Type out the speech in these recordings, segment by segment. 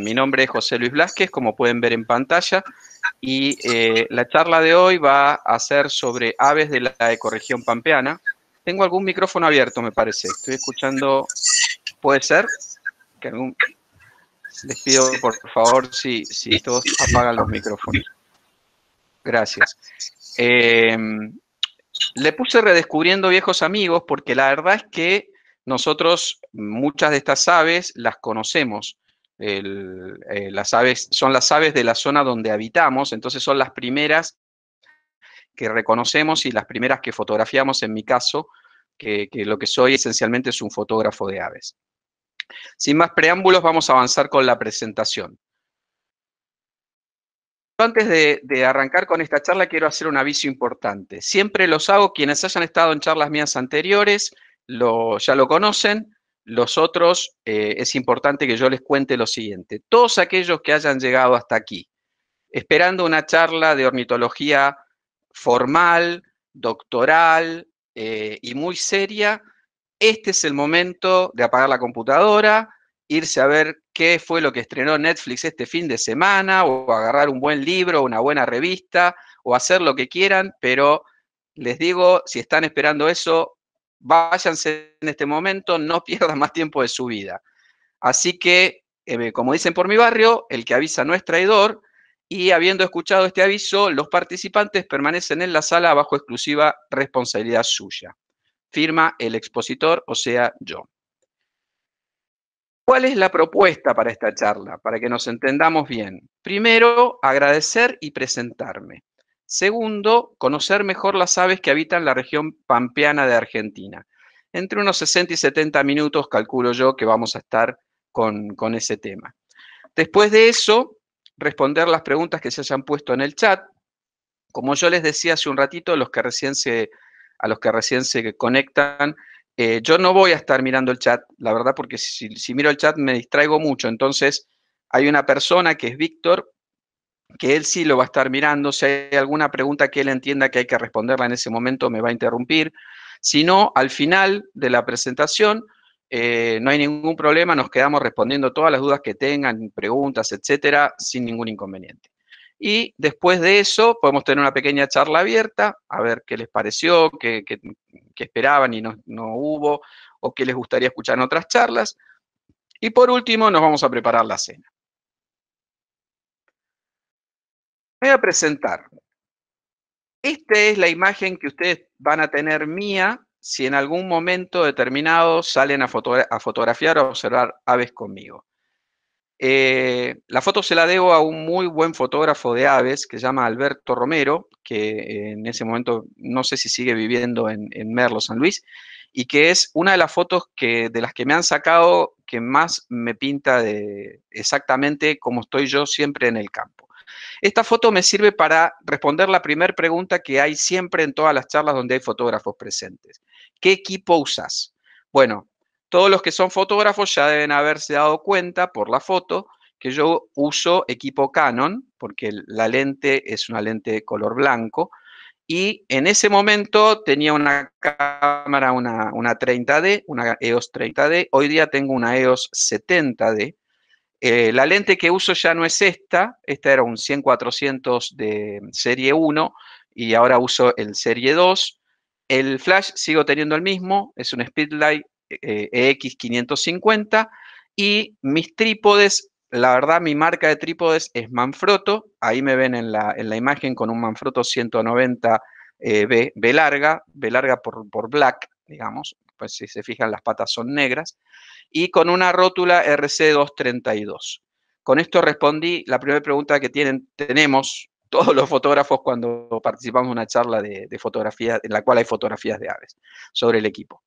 Mi nombre es José Luis Blasquez, como pueden ver en pantalla, y eh, la charla de hoy va a ser sobre aves de la ecorregión pampeana. Tengo algún micrófono abierto, me parece. Estoy escuchando, puede ser, que Les pido por favor si, todos apagan los micrófonos. Gracias. Eh, le puse redescubriendo viejos amigos porque la verdad es que nosotros muchas de estas aves las conocemos. Eh, las aves, son las aves de la zona donde habitamos, entonces son las primeras que reconocemos y las primeras que fotografiamos, en mi caso, que, lo que soy esencialmente es un fotógrafo de aves. Sin más preámbulos, vamos a avanzar con la presentación. Antes de, arrancar con esta charla, quiero hacer un aviso importante. Siempre los hago, quienes hayan estado en charlas mías anteriores, ya lo conocen, los otros, eh, es importante que yo les cuente lo siguiente. Todos aquellos que hayan llegado hasta aquí, esperando una charla de ornitología formal, doctoral eh, y muy seria, este es el momento de apagar la computadora, irse a ver qué fue lo que estrenó Netflix este fin de semana, o agarrar un buen libro, una buena revista, o hacer lo que quieran, pero les digo, si están esperando eso, váyanse en este momento, no pierdan más tiempo de su vida. Así que, eh, como dicen por mi barrio, el que avisa no es traidor, y habiendo escuchado este aviso, los participantes permanecen en la sala bajo exclusiva responsabilidad suya. Firma el expositor, o sea, yo. ¿Cuál es la propuesta para esta charla? Para que nos entendamos bien. Primero, agradecer y presentarme. Segundo, conocer mejor las aves que habitan la región pampeana de Argentina. Entre unos 60 y 70 minutos calculo yo que vamos a estar con, ese tema. Después de eso, responder las preguntas que se hayan puesto en el chat. Como yo les decía hace un ratito, a los que recién se conectan, eh, yo no voy a estar mirando el chat, la verdad, porque si, si, miro el chat me distraigo mucho. Entonces, hay una persona que es Víctor, que él sí lo va a estar mirando. Si hay alguna pregunta que él entienda que hay que responderla en ese momento, me va a interrumpir. Si no, al final de la presentación, eh, no hay ningún problema, nos quedamos respondiendo todas las dudas que tengan, preguntas, etcétera, sin ningún inconveniente. Y después de eso, podemos tener una pequeña charla abierta, a ver qué les pareció, qué, esperaban y no, no hubo, o qué les gustaría escuchar en otras charlas. Y por último, nos vamos a preparar la cena. voy a presentar. Esta es la imagen que ustedes van a tener mía si en algún momento determinado salen a, a fotografiar o observar aves conmigo. Eh, la foto se la debo a un muy buen fotógrafo de aves que se llama Alberto Romero, que eh, en ese momento no sé si sigue viviendo en, Merlo, San Luis, y que es una de las fotos que, de las que me han sacado que más me pinta de exactamente cómo estoy yo siempre en el campo. Esta foto me sirve para responder la primera pregunta que hay siempre en todas las charlas donde hay fotógrafos presentes. ¿Qué equipo usas? Bueno, todos los que son fotógrafos ya deben haberse dado cuenta por la foto que yo uso equipo Canon, porque la lente es una lente de color blanco, y en ese momento tenía una cámara, una, una 30D, una EOS 30D, hoy día tengo una EOS 70D, eh, la lente que uso ya no es esta, esta era un 100-400 de serie 1 y ahora uso el serie 2. El flash sigo teniendo el mismo, es un Speedlight EX550 eh, e y mis trípodes, la verdad mi marca de trípodes es Manfrotto, ahí me ven en la, imagen con un Manfrotto 190 eh, B, larga, B larga por black, digamos, pues si se fijan las patas son negras, y con una rótula RC232. Con esto respondí la primera pregunta que tienen, tenemos todos los fotógrafos cuando participamos en una charla de, fotografía, en la cual hay fotografías de aves, sobre el equipo.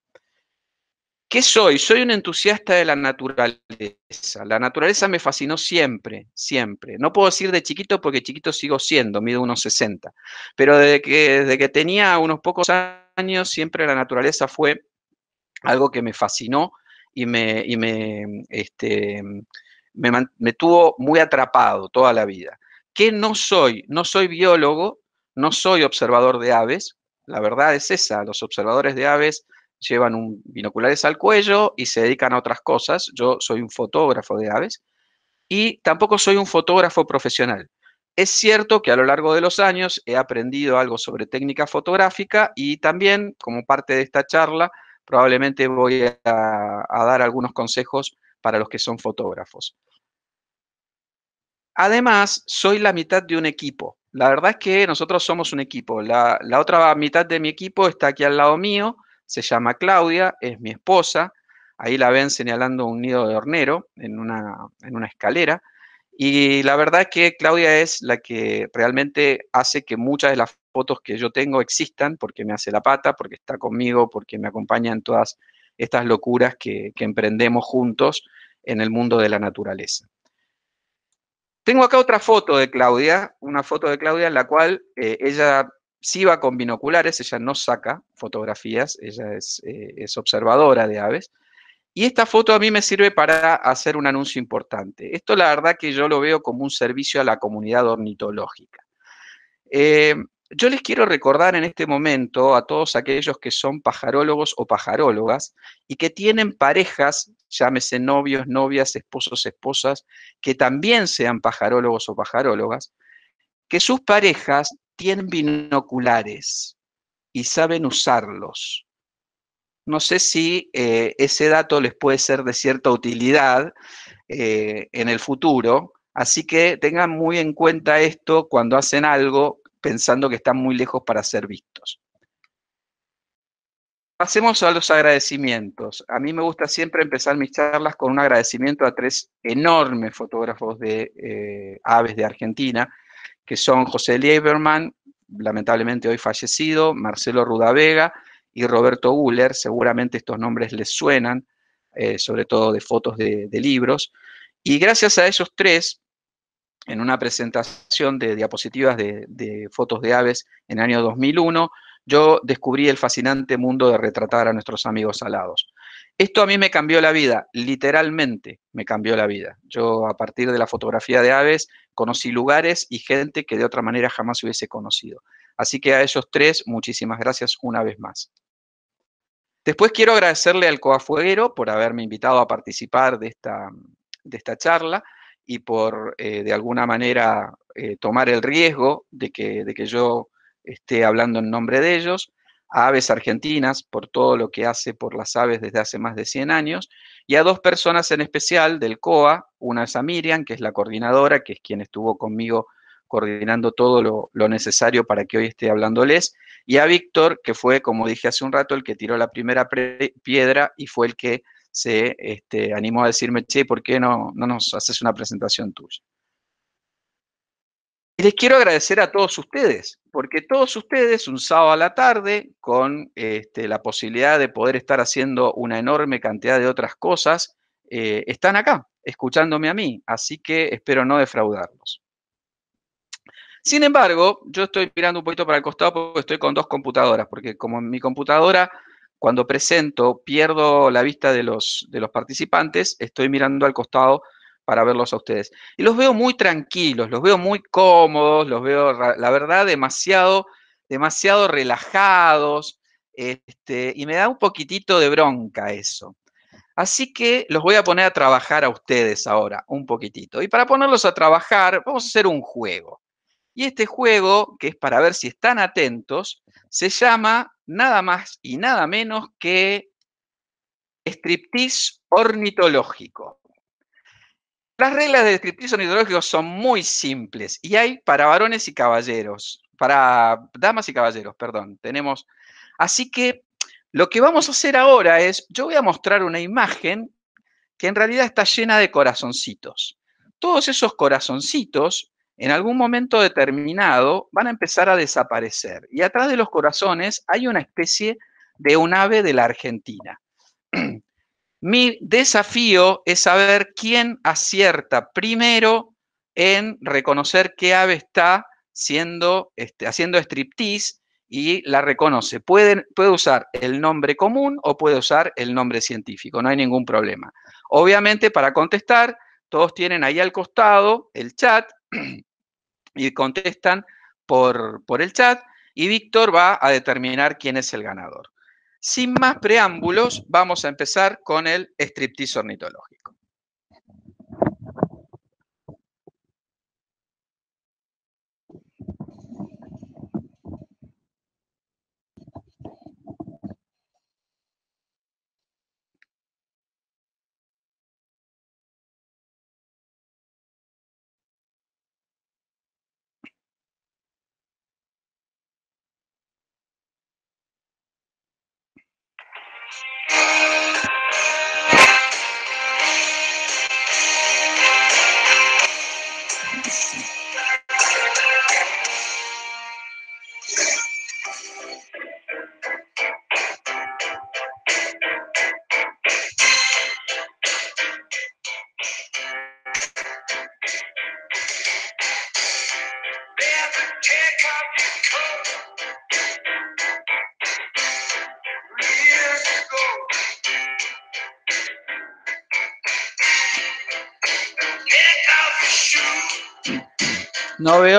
¿Qué soy? Soy un entusiasta de la naturaleza. La naturaleza me fascinó siempre, siempre. No puedo decir de chiquito porque chiquito sigo siendo, mido unos 60. Pero desde desde que tenía unos pocos años, siempre la naturaleza fue algo que me fascinó y me, me, este, me, tuvo muy atrapado toda la vida. que no soy? No soy biólogo, no soy observador de aves, la verdad es esa, los observadores de aves llevan un binoculares al cuello y se dedican a otras cosas. Yo soy un fotógrafo de aves y tampoco soy un fotógrafo profesional. Es cierto que a lo largo de los años he aprendido algo sobre técnica fotográfica y también, como parte de esta charla, probablemente voy a, dar algunos consejos para los que son fotógrafos. Además, soy la mitad de un equipo. La verdad es que nosotros somos un equipo. La, otra mitad de mi equipo está aquí al lado mío, se llama Claudia, es mi esposa. Ahí la ven señalando un nido de hornero en una, en una escalera. Y la verdad es que Claudia es la que realmente hace que muchas de las fotos que yo tengo existan, porque me hace la pata, porque está conmigo, porque me acompaña en todas estas locuras que, emprendemos juntos en el mundo de la naturaleza. Tengo acá otra foto de Claudia, una foto de Claudia en la cual eh, ella sí va con binoculares, ella no saca fotografías, ella eh, es, observadora de aves. Y esta foto a mí me sirve para hacer un anuncio importante. Esto la verdad que yo lo veo como un servicio a la comunidad ornitológica. Eh, yo les quiero recordar en este momento a todos aquellos que son pajarólogos o pajarólogas y que tienen parejas, llámese novios, novias, esposos, esposas, que también sean pajarólogos o pajarólogas, que sus parejas tienen binoculares y saben usarlos. No sé si eh, ese dato les puede ser de cierta utilidad eh, en el futuro, así que tengan muy en cuenta esto cuando hacen algo pensando que están muy lejos para ser vistos. Pasemos a los agradecimientos. A mí me gusta siempre empezar mis charlas con un agradecimiento a tres enormes fotógrafos de eh, aves de Argentina, que son José Lieberman, lamentablemente hoy fallecido, Marcelo Rudavega y Roberto Guller. Seguramente estos nombres les suenan, eh, sobre todo de fotos de libros. Y gracias a esos tres, en una presentación de diapositivas de, fotos de aves en el año 2001, yo descubrí el fascinante mundo de retratar a nuestros amigos alados. Esto a mí me cambió la vida, literalmente me cambió la vida. Yo a partir de la fotografía de aves conocí lugares y gente que de otra manera jamás hubiese conocido. Así que a ellos tres, muchísimas gracias una vez más. Después quiero agradecerle al Coafueguero por haberme invitado a participar de esta, de esta charla y por eh, de alguna manera eh, tomar el riesgo de que, de que yo esté hablando en nombre de ellos, a Aves Argentinas por todo lo que hace por las aves desde hace más de 100 años, y a dos personas en especial del COA, una es a Miriam, que es la coordinadora, que es quien estuvo conmigo coordinando todo lo, lo necesario para que hoy esté hablándoles, y a Víctor, que fue, como dije hace un rato, el que tiró la primera piedra y fue el que se este, animó a decirme, che, ¿por qué no, nos haces una presentación tuya? Y les quiero agradecer a todos ustedes, porque todos ustedes, un sábado a la tarde, con este, la posibilidad de poder estar haciendo una enorme cantidad de otras cosas, eh, están acá, escuchándome a mí, así que espero no defraudarlos. Sin embargo, yo estoy mirando un poquito para el costado porque estoy con dos computadoras, porque como en mi computadora cuando presento, pierdo la vista de los, de los participantes, estoy mirando al costado para verlos a ustedes. Y los veo muy tranquilos, los veo muy cómodos, los veo, la verdad, demasiado, demasiado relajados, este, y me da un poquitito de bronca eso. Así que los voy a poner a trabajar a ustedes ahora, un poquitito. Y para ponerlos a trabajar, vamos a hacer un juego. Y este juego, que es para ver si están atentos, se llama nada más y nada menos que striptease ornitológico. Las reglas de striptease ornitológico son muy simples y hay para varones y caballeros, para damas y caballeros, perdón, tenemos. Así que lo que vamos a hacer ahora es, yo voy a mostrar una imagen que en realidad está llena de corazoncitos. Todos esos corazoncitos en algún momento determinado van a empezar a desaparecer. Y atrás de los corazones hay una especie de un ave de la Argentina. Mi desafío es saber quién acierta primero en reconocer qué ave está este, haciendo striptease y la reconoce. puede usar el nombre común o puede usar el nombre científico, no hay ningún problema. Obviamente, para contestar, todos tienen ahí al costado el chat y contestan por, el chat y Víctor va a determinar quién es el ganador. Sin más preámbulos, vamos a empezar con el striptease ornitológico.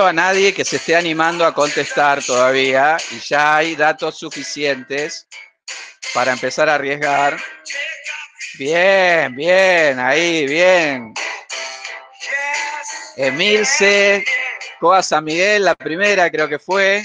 a nadie que se esté animando a contestar todavía y ya hay datos suficientes para empezar a arriesgar. Bien, bien, ahí, bien. Emilce, Coa San Miguel, la primera creo que fue.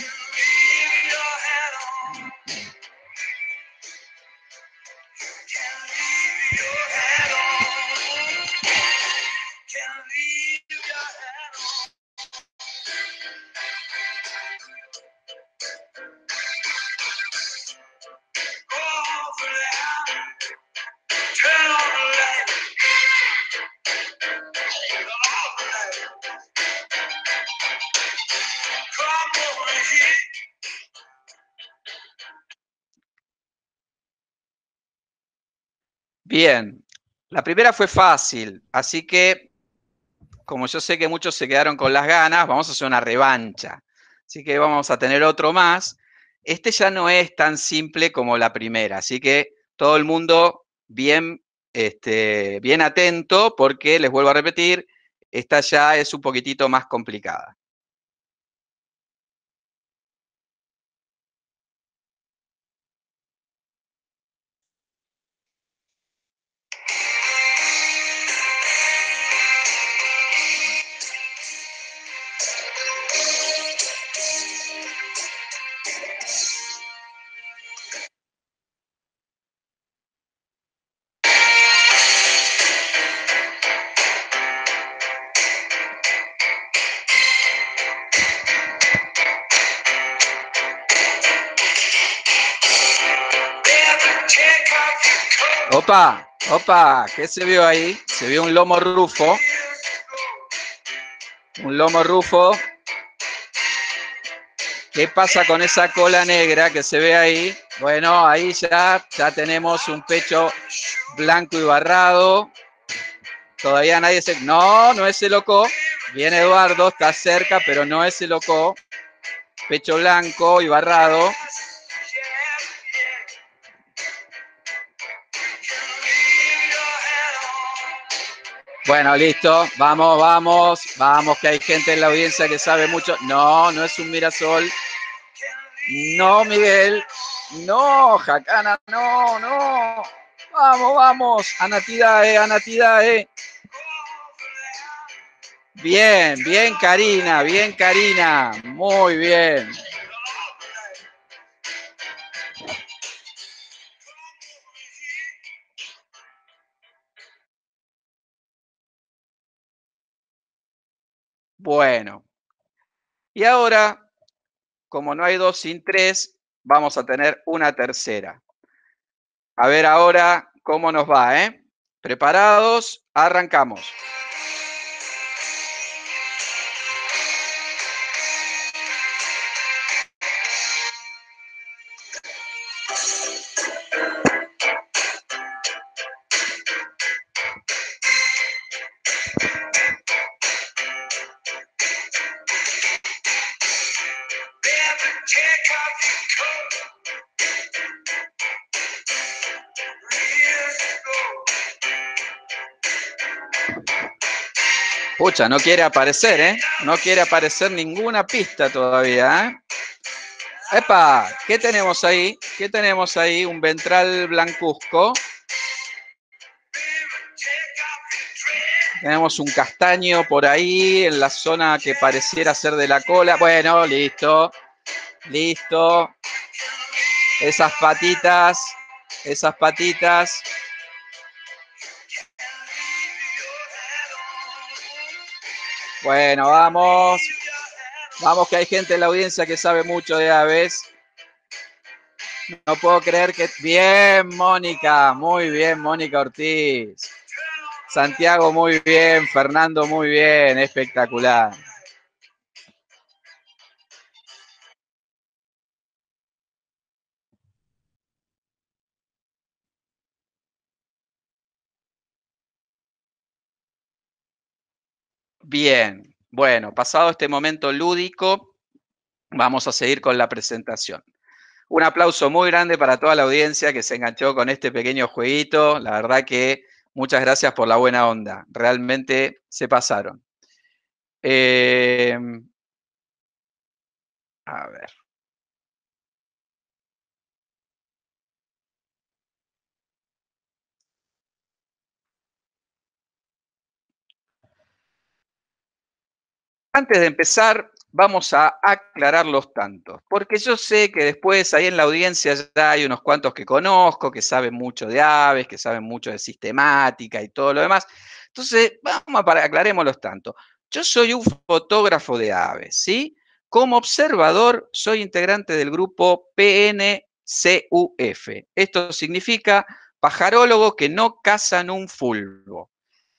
Bien, la primera fue fácil, así que como yo sé que muchos se quedaron con las ganas, vamos a hacer una revancha. Así que vamos a tener otro más. Este ya no es tan simple como la primera, así que todo el mundo bien, este, bien atento porque les vuelvo a repetir, esta ya es un poquitito más complicada. Opa, opa, ¿qué se vio ahí? Se vio un lomo rufo. Un lomo rufo. ¿Qué pasa con esa cola negra que se ve ahí? Bueno, ahí ya, ya tenemos un pecho blanco y barrado. Todavía nadie se... No, no es el loco. Viene Eduardo, está cerca, pero no es el loco. Pecho blanco y barrado. Bueno, listo. Vamos, vamos, vamos, que hay gente en la audiencia que sabe mucho. No, no es un mirasol. No, Miguel. No, Jacana, no, no. Vamos, vamos. Anatidae, Anatidae. Bien, bien, Karina, bien, Karina. Muy bien. Bueno, y ahora, como no hay dos sin tres, vamos a tener una tercera. A ver ahora cómo nos va, ¿eh? ¿Preparados? Arrancamos. Pucha, no quiere aparecer, ¿eh? No quiere aparecer ninguna pista todavía, ¿eh? ¡Epa! ¿Qué tenemos ahí? ¿Qué tenemos ahí? Un ventral blancuzco. Tenemos un castaño por ahí, en la zona que pareciera ser de la cola. Bueno, listo. Listo. Esas patitas, esas patitas. Bueno, vamos. Vamos que hay gente en la audiencia que sabe mucho de aves. No puedo creer que... Bien, Mónica. Muy bien, Mónica Ortiz. Santiago, muy bien. Fernando, muy bien. Espectacular. Bien, bueno, pasado este momento lúdico, vamos a seguir con la presentación. Un aplauso muy grande para toda la audiencia que se enganchó con este pequeño jueguito. La verdad que muchas gracias por la buena onda. Realmente se pasaron. Eh, a ver. Antes de empezar, vamos a aclarar los tantos, porque yo sé que después ahí en la audiencia ya hay unos cuantos que conozco, que saben mucho de aves, que saben mucho de sistemática y todo lo demás. Entonces, vamos a aclaremos los tantos. Yo soy un fotógrafo de aves, ¿sí? Como observador, soy integrante del grupo PNCUF. Esto significa pajarólogo que no cazan un fulvo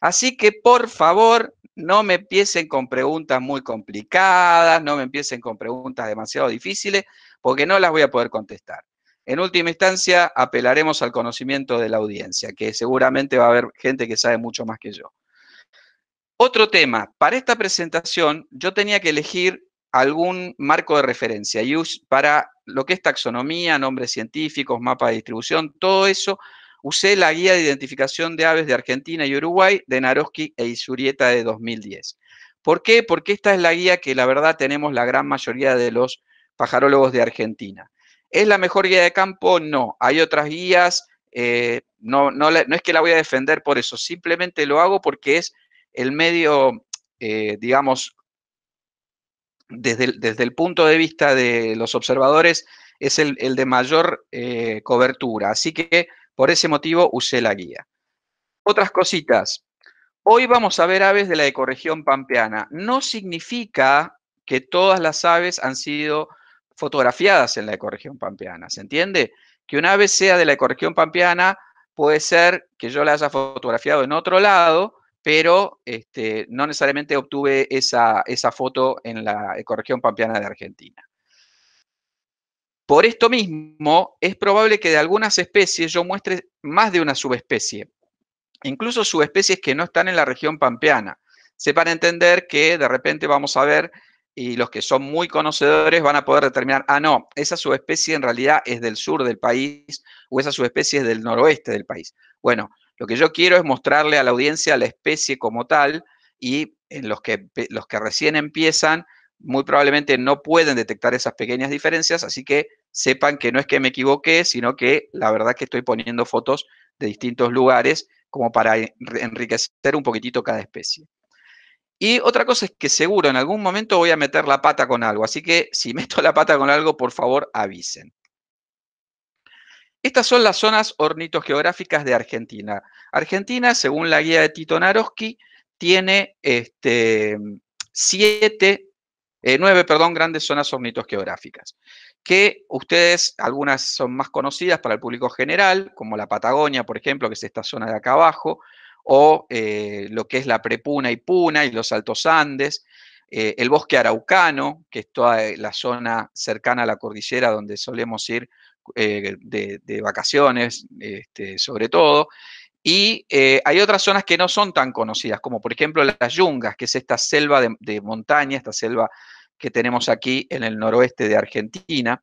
Así que por favor, no me empiecen con preguntas muy complicadas, no me empiecen con preguntas demasiado difíciles, porque no las voy a poder contestar. En última instancia, apelaremos al conocimiento de la audiencia, que seguramente va a haber gente que sabe mucho más que yo. Otro tema, para esta presentación yo tenía que elegir algún marco de referencia y para lo que es taxonomía, nombres científicos, mapa de distribución, todo eso Usé la guía de identificación de aves de Argentina y Uruguay de Naroski e Isurieta de 2010. ¿Por qué? Porque esta es la guía que la verdad tenemos la gran mayoría de los pajarólogos de Argentina. ¿Es la mejor guía de campo? No. Hay otras guías. Eh, no, no, es que la voy a defender por eso. Simplemente lo hago porque es el medio, eh, digamos, desde el, punto de vista de los observadores, es el, de mayor eh, cobertura. Así que por ese motivo usé la guía. Otras cositas. Hoy vamos a ver aves de la ecorregión pampeana. No significa que todas las aves han sido fotografiadas en la ecorregión pampeana. ¿Se entiende? Que una ave sea de la ecorregión pampeana puede ser que yo la haya fotografiado en otro lado, pero este, no necesariamente obtuve esa, esa foto en la ecorregión pampeana de Argentina. Por esto mismo, es probable que de algunas especies yo muestre más de una subespecie, incluso subespecies que no están en la región pampeana. Sepan entender que de repente vamos a ver y los que son muy conocedores van a poder determinar, ah, no, esa subespecie en realidad es del sur del país o esa subespecie es del noroeste del país. Bueno, lo que yo quiero es mostrarle a la audiencia la especie como tal y en los que, los que recién empiezan muy probablemente no pueden detectar esas pequeñas diferencias, así que sepan que no es que me equivoqué, sino que la verdad que estoy poniendo fotos de distintos lugares como para enriquecer un poquitito cada especie. Y otra cosa es que seguro en algún momento voy a meter la pata con algo, así que si meto la pata con algo, por favor avisen. Estas son las zonas ornitogeográficas de Argentina. Argentina, según la guía de Tito Naroski, tiene este, siete eh, nueve, perdón, grandes zonas geográficas que ustedes, algunas son más conocidas para el público general, como la Patagonia, por ejemplo, que es esta zona de acá abajo, o eh, lo que es la Prepuna y Puna y los Altos Andes, eh, el bosque araucano, que es toda la zona cercana a la cordillera donde solemos ir de, vacaciones, este, sobre todo, y hay otras zonas que no son tan conocidas, como por ejemplo las yungas, que es esta selva de, de montaña, esta selva que tenemos aquí en el noroeste de Argentina,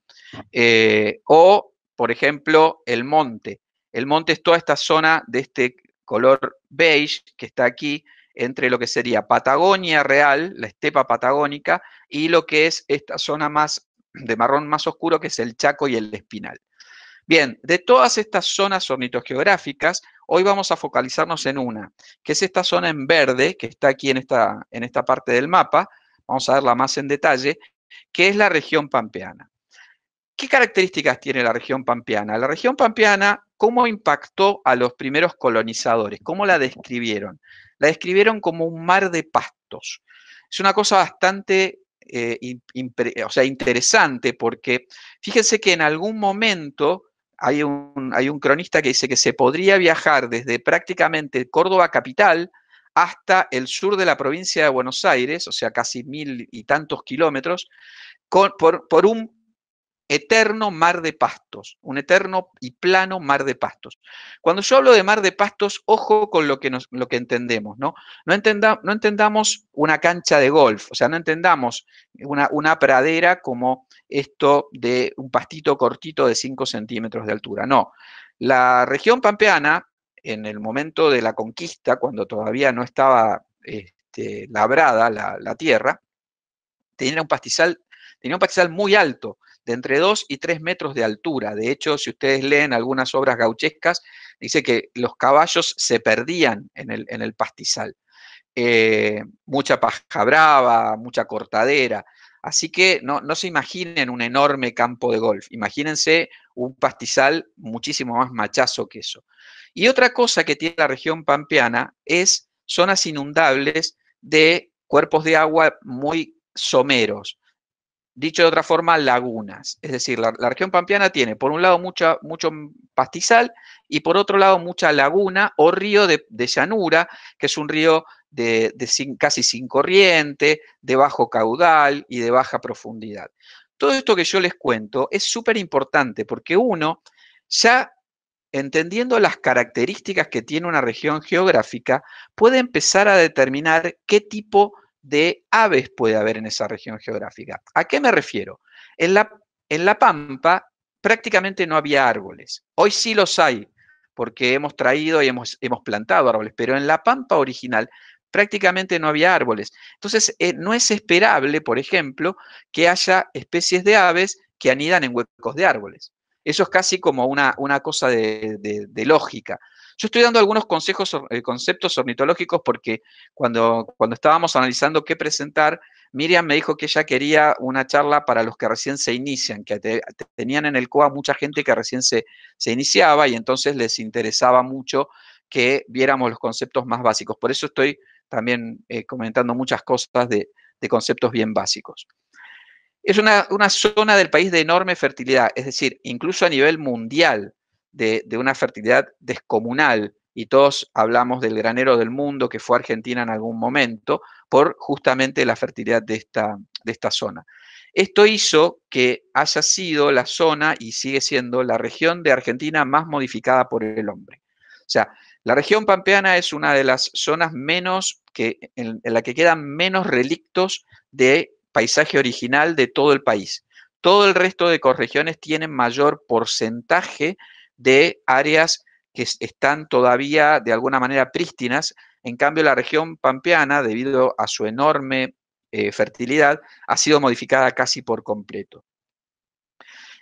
eh, o, por ejemplo, el monte. El monte es toda esta zona de este color beige que está aquí entre lo que sería Patagonia real, la estepa patagónica, y lo que es esta zona más de marrón más oscuro que es el Chaco y el Espinal. Bien, de todas estas zonas ornitogeográficas, hoy vamos a focalizarnos en una, que es esta zona en verde, que está aquí en esta, en esta parte del mapa, vamos a verla más en detalle, que es la región pampeana. ¿Qué características tiene la región pampeana? La región pampeana, ¿cómo impactó a los primeros colonizadores? ¿Cómo la describieron? La describieron como un mar de pastos. Es una cosa bastante eh, o sea, interesante porque fíjense que en algún momento hay hay un cronista que dice que se podría viajar desde prácticamente Córdoba capital hasta el sur de la provincia de Buenos Aires, o sea, casi mil y tantos kilómetros, por, un eterno mar de pastos, un eterno y plano mar de pastos. Cuando yo hablo de mar de pastos, ojo con lo que, entendemos, ¿no? No, entendamos una cancha de golf, o sea, no entendamos una, una pradera como esto de un pastito cortito de 5 centímetros de altura, no. La región pampeana en el momento de la conquista, cuando todavía no estaba este, labrada la, tierra, tenía un, pastizal, tenía un pastizal muy alto, de entre 2 y 3 metros de altura. De hecho, si ustedes leen algunas obras gauchescas, dice que los caballos se perdían en el, pastizal. Eh, mucha paja brava, mucha cortadera. Así que no, no se imaginen un enorme campo de golf, imagínense un pastizal muchísimo más machazo que eso. Y otra cosa que tiene la región pampeana es zonas inundables de cuerpos de agua muy someros. Dicho de otra forma, lagunas. Es decir, la, región pampeana tiene por un lado mucha, mucho pastizal y por otro lado mucha laguna o río de, llanura, que es un río de, de sin, casi sin corriente, de bajo caudal y de baja profundidad. Todo esto que yo les cuento es súper importante porque uno, ya entendiendo las características que tiene una región geográfica, puede empezar a determinar qué tipo de aves puede haber en esa región geográfica. ¿A qué me refiero? En la, en la Pampa prácticamente no había árboles. Hoy sí los hay, porque hemos traído y hemos, hemos plantado árboles, pero en la Pampa original prácticamente no había árboles. Entonces, eh, no es esperable, por ejemplo, que haya especies de aves que anidan en huecos de árboles. Eso es casi como una, una cosa de, lógica. Yo estoy dando algunos consejos, eh, conceptos ornitológicos porque cuando, cuando estábamos analizando qué presentar, Miriam me dijo que ella quería una charla para los que recién se inician, que tenían en el COA mucha gente que recién se, se iniciaba y entonces les interesaba mucho que viéramos los conceptos más básicos. Por eso estoy también eh, comentando muchas cosas de, conceptos bien básicos. Es una, zona del país de enorme fertilidad, es decir, incluso a nivel mundial, de, una fertilidad descomunal, y todos hablamos del granero del mundo que fue Argentina en algún momento, por justamente la fertilidad de esta, de esta zona. Esto hizo que haya sido la zona y sigue siendo la región de Argentina más modificada por el hombre. O sea, la región pampeana es una de las zonas menos que, en, la que quedan menos relictos de paisaje original de todo el país. Todo el resto de ecorregiones tienen mayor porcentaje de áreas que están todavía de alguna manera prístinas. En cambio, la región pampeana, debido a su enorme eh, fertilidad, ha sido modificada casi por completo.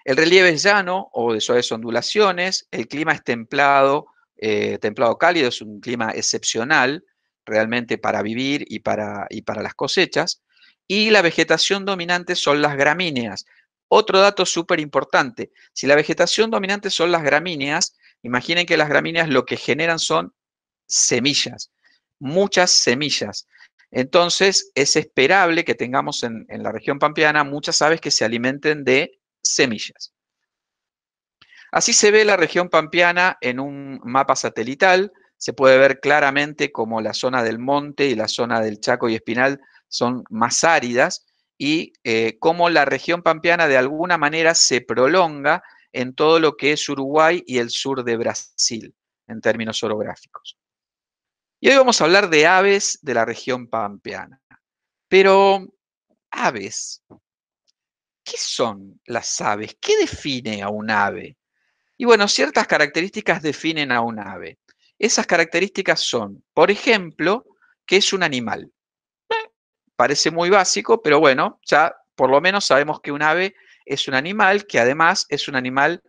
El relieve es llano o de suaves ondulaciones, el clima es templado eh, templado cálido, es un clima excepcional realmente para vivir y para, y para las cosechas. Y la vegetación dominante son las gramíneas. Otro dato súper importante, si la vegetación dominante son las gramíneas, imaginen que las gramíneas lo que generan son semillas, muchas semillas. Entonces es esperable que tengamos en, en la región pampeana muchas aves que se alimenten de semillas. Así se ve la región pampeana en un mapa satelital. Se puede ver claramente cómo la zona del monte y la zona del Chaco y Espinal son más áridas y eh, cómo la región pampeana de alguna manera se prolonga en todo lo que es Uruguay y el sur de Brasil en términos orográficos. Y hoy vamos a hablar de aves de la región pampeana. Pero, aves, ¿qué son las aves? ¿Qué define a un ave? Y bueno, ciertas características definen a un ave. Esas características son, por ejemplo, que es un animal. Eh, parece muy básico, pero bueno, ya por lo menos sabemos que un ave es un animal, que además es un animal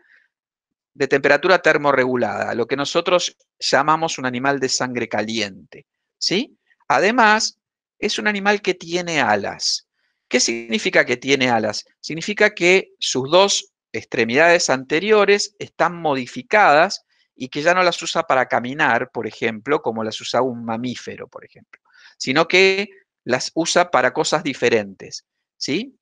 de temperatura termorregulada, lo que nosotros llamamos un animal de sangre caliente. ¿sí? Además, es un animal que tiene alas. ¿Qué significa que tiene alas? Significa que sus dos extremidades anteriores están modificadas y que ya no las usa para caminar, por ejemplo, como las usa un mamífero, por ejemplo, sino que las usa para cosas diferentes, ¿sí?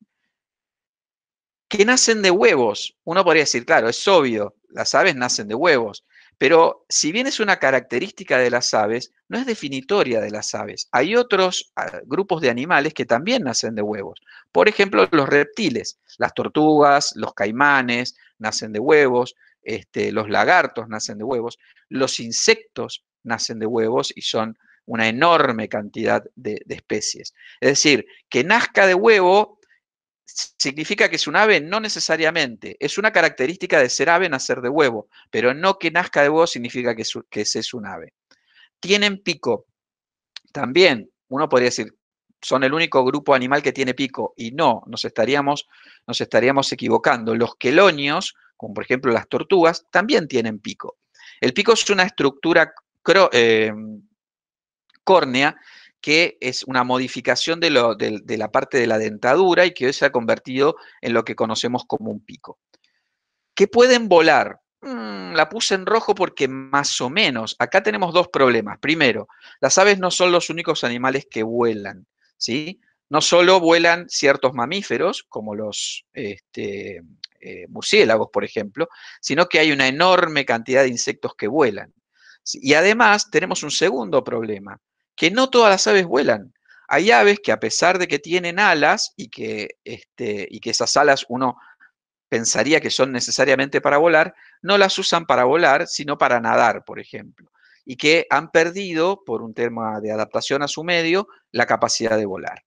Que nacen de huevos. Uno podría decir, claro, es obvio, las aves nacen de huevos, pero si bien es una característica de las aves, no es definitoria de las aves. Hay otros ah, grupos de animales que también nacen de huevos. Por ejemplo, los reptiles, las tortugas, los caimanes nacen de huevos, este, los lagartos nacen de huevos, los insectos nacen de huevos y son una enorme cantidad de, de especies. Es decir, que nazca de huevo significa que es un ave, no necesariamente. Es una característica de ser ave nacer de huevo, pero no que nazca de huevo significa que, es un ave. Tienen pico. También uno podría decir, son el único grupo animal que tiene pico. Y no, nos estaríamos, nos estaríamos equivocando. Los quelonios, como por ejemplo las tortugas, también tienen pico. El pico es una estructura eh, córnea que es una modificación de, la parte de la dentadura y que hoy se ha convertido en lo que conocemos como un pico. ¿Qué pueden volar? Mm, la puse en rojo porque más o menos, acá tenemos dos problemas. Primero, las aves no son los únicos animales que vuelan, ¿sí? No solo vuelan ciertos mamíferos, como los este, eh, murciélagos, por ejemplo, sino que hay una enorme cantidad de insectos que vuelan. Y además tenemos un segundo problema que no todas las aves vuelan. Hay aves que a pesar de que tienen alas y que, este, y que esas alas uno pensaría que son necesariamente para volar, no las usan para volar, sino para nadar, por ejemplo, y que han perdido, por un tema de adaptación a su medio, la capacidad de volar.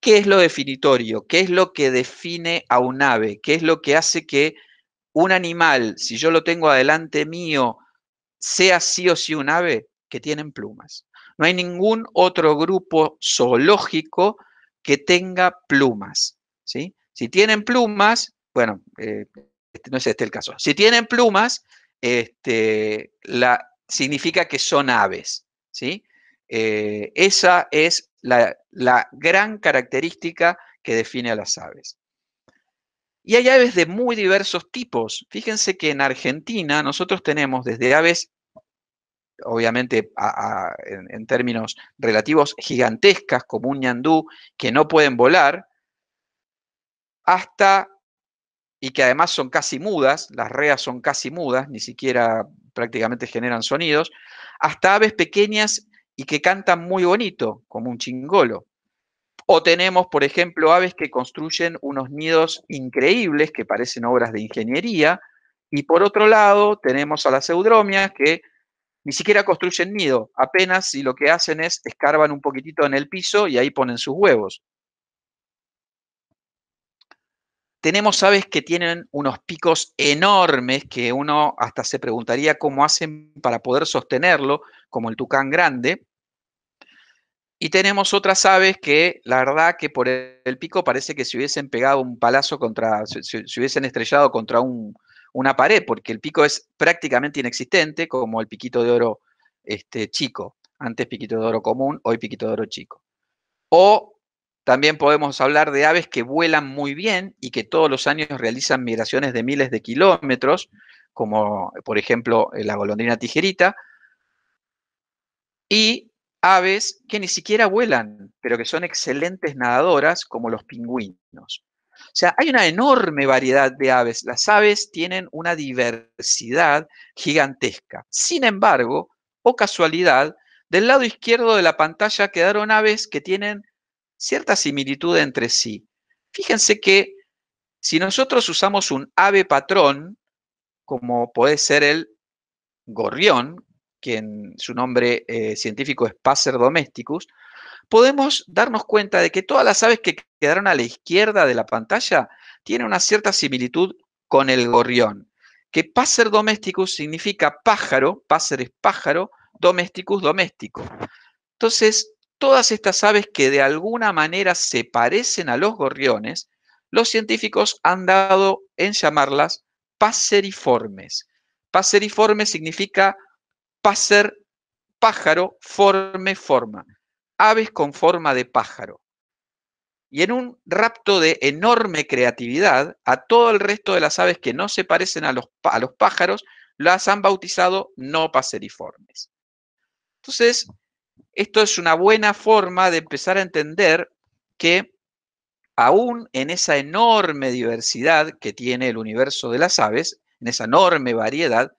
¿Qué es lo definitorio? ¿Qué es lo que define a un ave? ¿Qué es lo que hace que un animal, si yo lo tengo adelante mío, sea sí o sí un ave? Que tienen plumas. No hay ningún otro grupo zoológico que tenga plumas. Si tienen plumas, bueno, eh, este, no es este el caso. Si tienen plumas, este, la, significa que son aves. ¿sí? Eh, esa es la, la gran característica que define a las aves. Y hay aves de muy diversos tipos. Fíjense que en Argentina nosotros tenemos desde aves obviamente en, términos relativos, gigantescas como un ñandú que no pueden volar, hasta, y que además son casi mudas, las reas son casi mudas, ni siquiera prácticamente generan sonidos, hasta aves pequeñas y que cantan muy bonito, como un chingolo. O tenemos, por ejemplo, aves que construyen unos nidos increíbles que parecen obras de ingeniería, y por otro lado, tenemos a las eudromias que ni siquiera construyen nido, apenas si lo que hacen es escarban un poquitito en el piso y ahí ponen sus huevos. Tenemos aves que tienen unos picos enormes que uno hasta se preguntaría cómo hacen para poder sostenerlo, como el tucán grande. Y tenemos otras aves que la verdad que por el pico parece que se hubiesen pegado un palazo contra, se hubiesen estrellado contra un, una pared, porque el pico es prácticamente inexistente, como el piquito de oro este, chico. Antes piquito de oro común, hoy piquito de oro chico. O también podemos hablar de aves que vuelan muy bien y que todos los años realizan migraciones de miles de kilómetros, como por ejemplo eh, la golondrina tijerita, y aves que ni siquiera vuelan, pero que son excelentes nadadoras, como los pingüinos. O sea, hay una enorme variedad de aves. Las aves tienen una diversidad gigantesca. Sin embargo, o casualidad, del lado izquierdo de la pantalla quedaron aves que tienen cierta similitud entre sí. Fíjense que si nosotros usamos un ave patrón, como puede ser el gorrión, que en su nombre eh, científico es Passer domesticus, podemos darnos cuenta de que todas las aves que quedaron a la izquierda de la pantalla tienen una cierta similitud con el gorrión, que Passer domesticus significa pájaro, Passer es pájaro, domesticus doméstico. Entonces, todas estas aves que de alguna manera se parecen a los gorriones, los científicos han dado en llamarlas paseriformes. Paseriforme significa paser, pájaro, forme, forma aves con forma de pájaro. Y en un rapto de enorme creatividad, a todo el resto de las aves que no se parecen a los, los pájaros, las han bautizado no paseriformes. Entonces, esto es una buena forma de empezar a entender que aún en esa enorme diversidad que tiene el universo de las aves, en esa enorme variedad,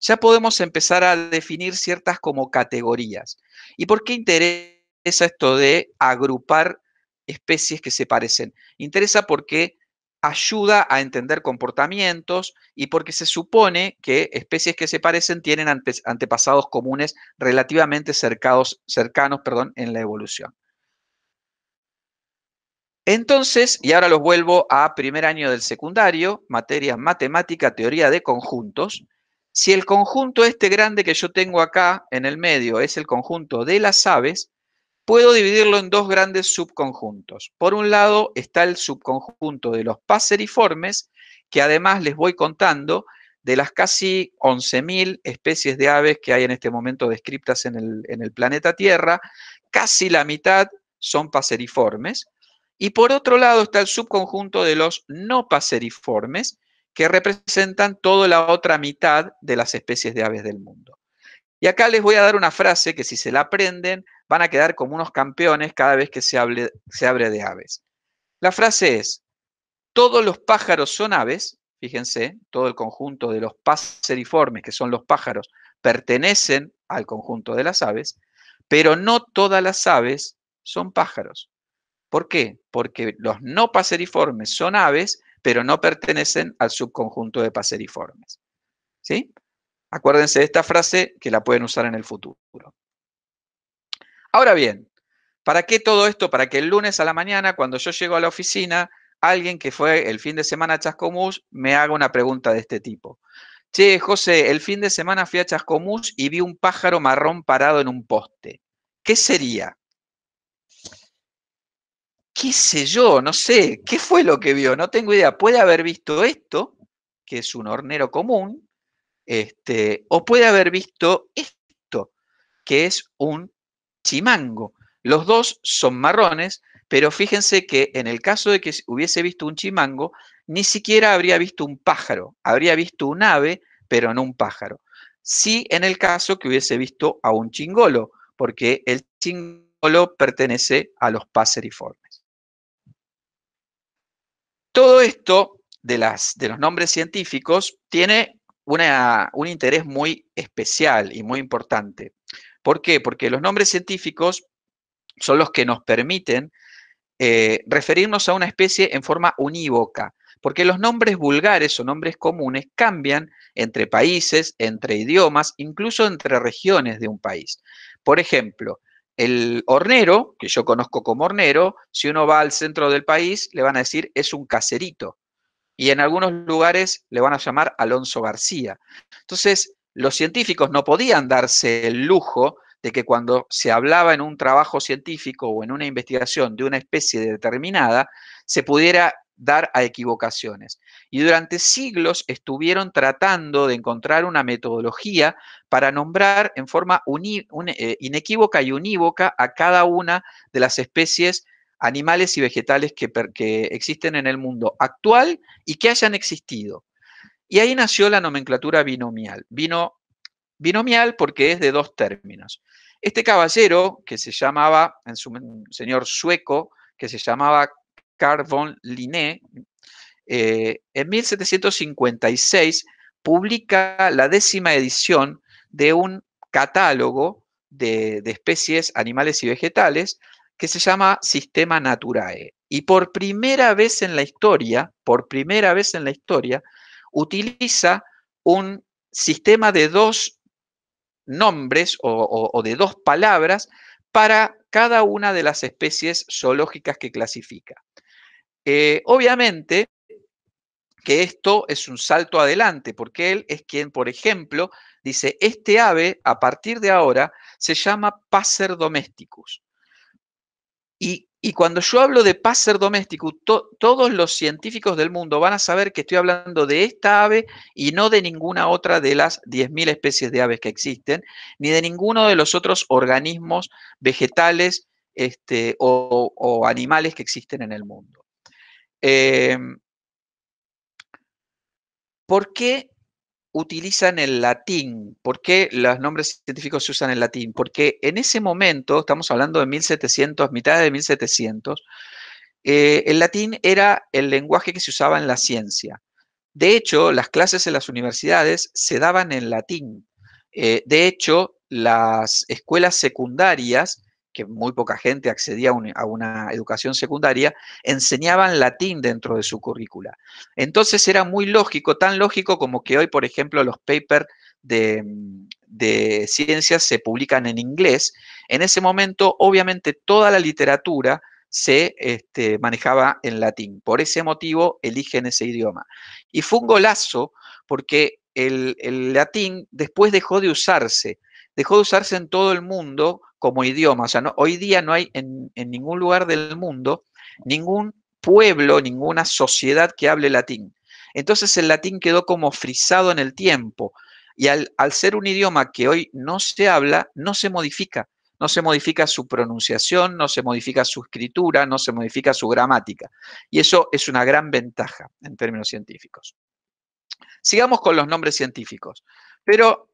ya podemos empezar a definir ciertas como categorías. ¿Y por qué interesa? interesa esto de agrupar especies que se parecen. Interesa porque ayuda a entender comportamientos y porque se supone que especies que se parecen tienen antepasados comunes relativamente cercados, cercanos perdón, en la evolución. Entonces, y ahora los vuelvo a primer año del secundario, materia matemática, teoría de conjuntos. Si el conjunto este grande que yo tengo acá en el medio es el conjunto de las aves, puedo dividirlo en dos grandes subconjuntos. Por un lado está el subconjunto de los paseriformes, que además les voy contando de las casi 11.000 especies de aves que hay en este momento descritas en el, planeta Tierra, casi la mitad son paseriformes. Y por otro lado está el subconjunto de los no paseriformes, que representan toda la otra mitad de las especies de aves del mundo. Y acá les voy a dar una frase que si se la aprenden, van a quedar como unos campeones cada vez que se, hable, se abre de aves. La frase es, todos los pájaros son aves, fíjense, todo el conjunto de los paseriformes, que son los pájaros, pertenecen al conjunto de las aves, pero no todas las aves son pájaros. ¿Por qué? Porque los no paseriformes son aves, pero no pertenecen al subconjunto de paseriformes. ¿Sí? Acuérdense de esta frase que la pueden usar en el futuro. Ahora bien, ¿para qué todo esto? Para que el lunes a la mañana, cuando yo llego a la oficina, alguien que fue el fin de semana a Chascomús me haga una pregunta de este tipo. Che, José, el fin de semana fui a Chascomús y vi un pájaro marrón parado en un poste. ¿Qué sería? ¿Qué sé yo? No sé. ¿Qué fue lo que vio? No tengo idea. Puede haber visto esto, que es un hornero común, este, o puede haber visto esto, que es un chimango. Los dos son marrones, pero fíjense que en el caso de que hubiese visto un chimango, ni siquiera habría visto un pájaro, habría visto un ave, pero no un pájaro. Sí en el caso que hubiese visto a un chingolo, porque el chingolo pertenece a los passeriformes. Todo esto de, las, de los nombres científicos tiene una, un interés muy especial y muy importante. ¿Por qué? Porque los nombres científicos son los que nos permiten eh, referirnos a una especie en forma unívoca, porque los nombres vulgares o nombres comunes cambian entre países, entre idiomas, incluso entre regiones de un país. Por ejemplo, el hornero, que yo conozco como hornero, si uno va al centro del país, le van a decir es un caserito. Y en algunos lugares le van a llamar Alonso García. Entonces, los científicos no podían darse el lujo de que cuando se hablaba en un trabajo científico o en una investigación de una especie determinada, se pudiera dar a equivocaciones. Y durante siglos estuvieron tratando de encontrar una metodología para nombrar en forma eh, inequívoca y unívoca a cada una de las especies animales y vegetales que existen en el mundo actual y que hayan existido. Y ahí nació la nomenclatura binomial. binomial porque es de dos términos. Este caballero, que se llamaba, en su, señor sueco, que se llamaba Carl von Linné, eh, en 1756 publica la décima edición de un catálogo de, especies animales y vegetales que se llama Sistema Naturae. Y por primera vez en la historia, por primera vez en la historia, utiliza un sistema de dos nombres o, de dos palabras para cada una de las especies zoológicas que clasifica. Eh, obviamente que esto es un salto adelante, porque él es quien, por ejemplo, dice, este ave a partir de ahora se llama Pacer domesticus. Y, cuando yo hablo de páser doméstico, todos los científicos del mundo van a saber que estoy hablando de esta ave y no de ninguna otra de las 10.000 especies de aves que existen, ni de ninguno de los otros organismos vegetales este, o, animales que existen en el mundo. Em, ¿Por qué utilizan el latín. ¿Por qué los nombres científicos se usan en latín? Porque en ese momento, estamos hablando de 1700, mitad de 1700, eh, el latín era el lenguaje que se usaba en la ciencia. De hecho, las clases en las universidades se daban en latín. Eh, de hecho, las escuelas secundarias que muy poca gente accedía a, una educación secundaria, enseñaban latín dentro de su currícula. Entonces era muy lógico, tan lógico como que hoy, por ejemplo, los papers de, ciencias se publican en inglés. En ese momento, obviamente, toda la literatura se este, manejaba en latín. Por ese motivo, eligen ese idioma. Y fue un golazo porque el, el, latín después dejó de usarse. Dejó de usarse en todo el mundo como idioma. O sea, hoy día no hay en, ningún lugar del mundo ningún pueblo, ninguna sociedad que hable latín. Entonces el latín quedó como frisado en el tiempo y al, al, ser un idioma que hoy no se habla, no se modifica. No se modifica su pronunciación, no se modifica su escritura, no se modifica su gramática. Y eso es una gran ventaja en términos científicos. Sigamos con los nombres científicos. Pero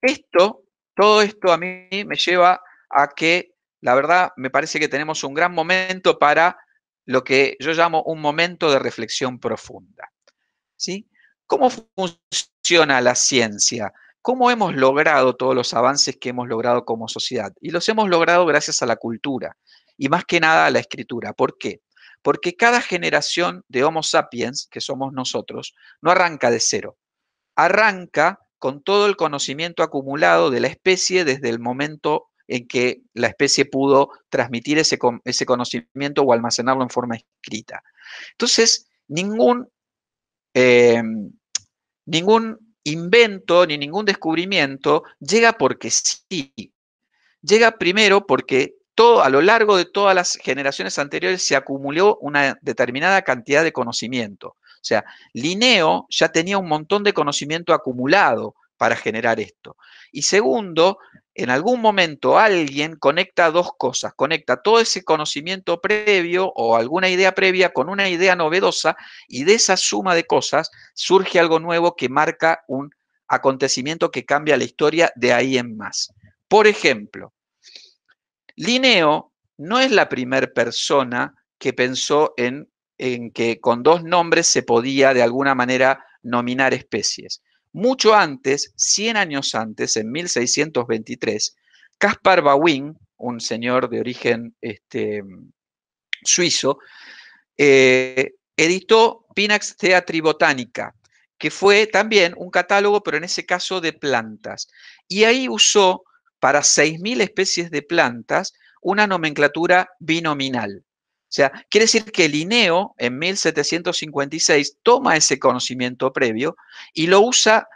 esto, todo esto a mí me lleva a que, la verdad, me parece que tenemos un gran momento para lo que yo llamo un momento de reflexión profunda. ¿Sí? ¿Cómo funciona la ciencia? ¿Cómo hemos logrado todos los avances que hemos logrado como sociedad? Y los hemos logrado gracias a la cultura y más que nada a la escritura. ¿Por qué? Porque cada generación de Homo sapiens, que somos nosotros, no arranca de cero. Arranca con todo el conocimiento acumulado de la especie desde el momento en que la especie pudo transmitir ese, ese conocimiento o almacenarlo en forma escrita. Entonces, ningún, em, ningún invento ni ningún descubrimiento llega porque sí. Llega primero porque todo, a lo largo de todas las generaciones anteriores se acumuló una determinada cantidad de conocimiento. O sea, Linneo ya tenía un montón de conocimiento acumulado para generar esto. Y segundo, en algún momento alguien conecta dos cosas, conecta todo ese conocimiento previo o alguna idea previa con una idea novedosa y de esa suma de cosas surge algo nuevo que marca un acontecimiento que cambia la historia de ahí en más. Por ejemplo, Linneo no es la primera persona que pensó en, en que con dos nombres se podía de alguna manera nominar especies. Mucho antes, 100 años antes, en 1623, Caspar Bawin, un señor de origen este, suizo, eh, editó Pinax Theatri Botanica, que fue también un catálogo, pero en ese caso de plantas. Y ahí usó para 6.000 especies de plantas una nomenclatura binominal. O sea, quiere decir que Linneo en 1756 toma ese conocimiento previo y lo usa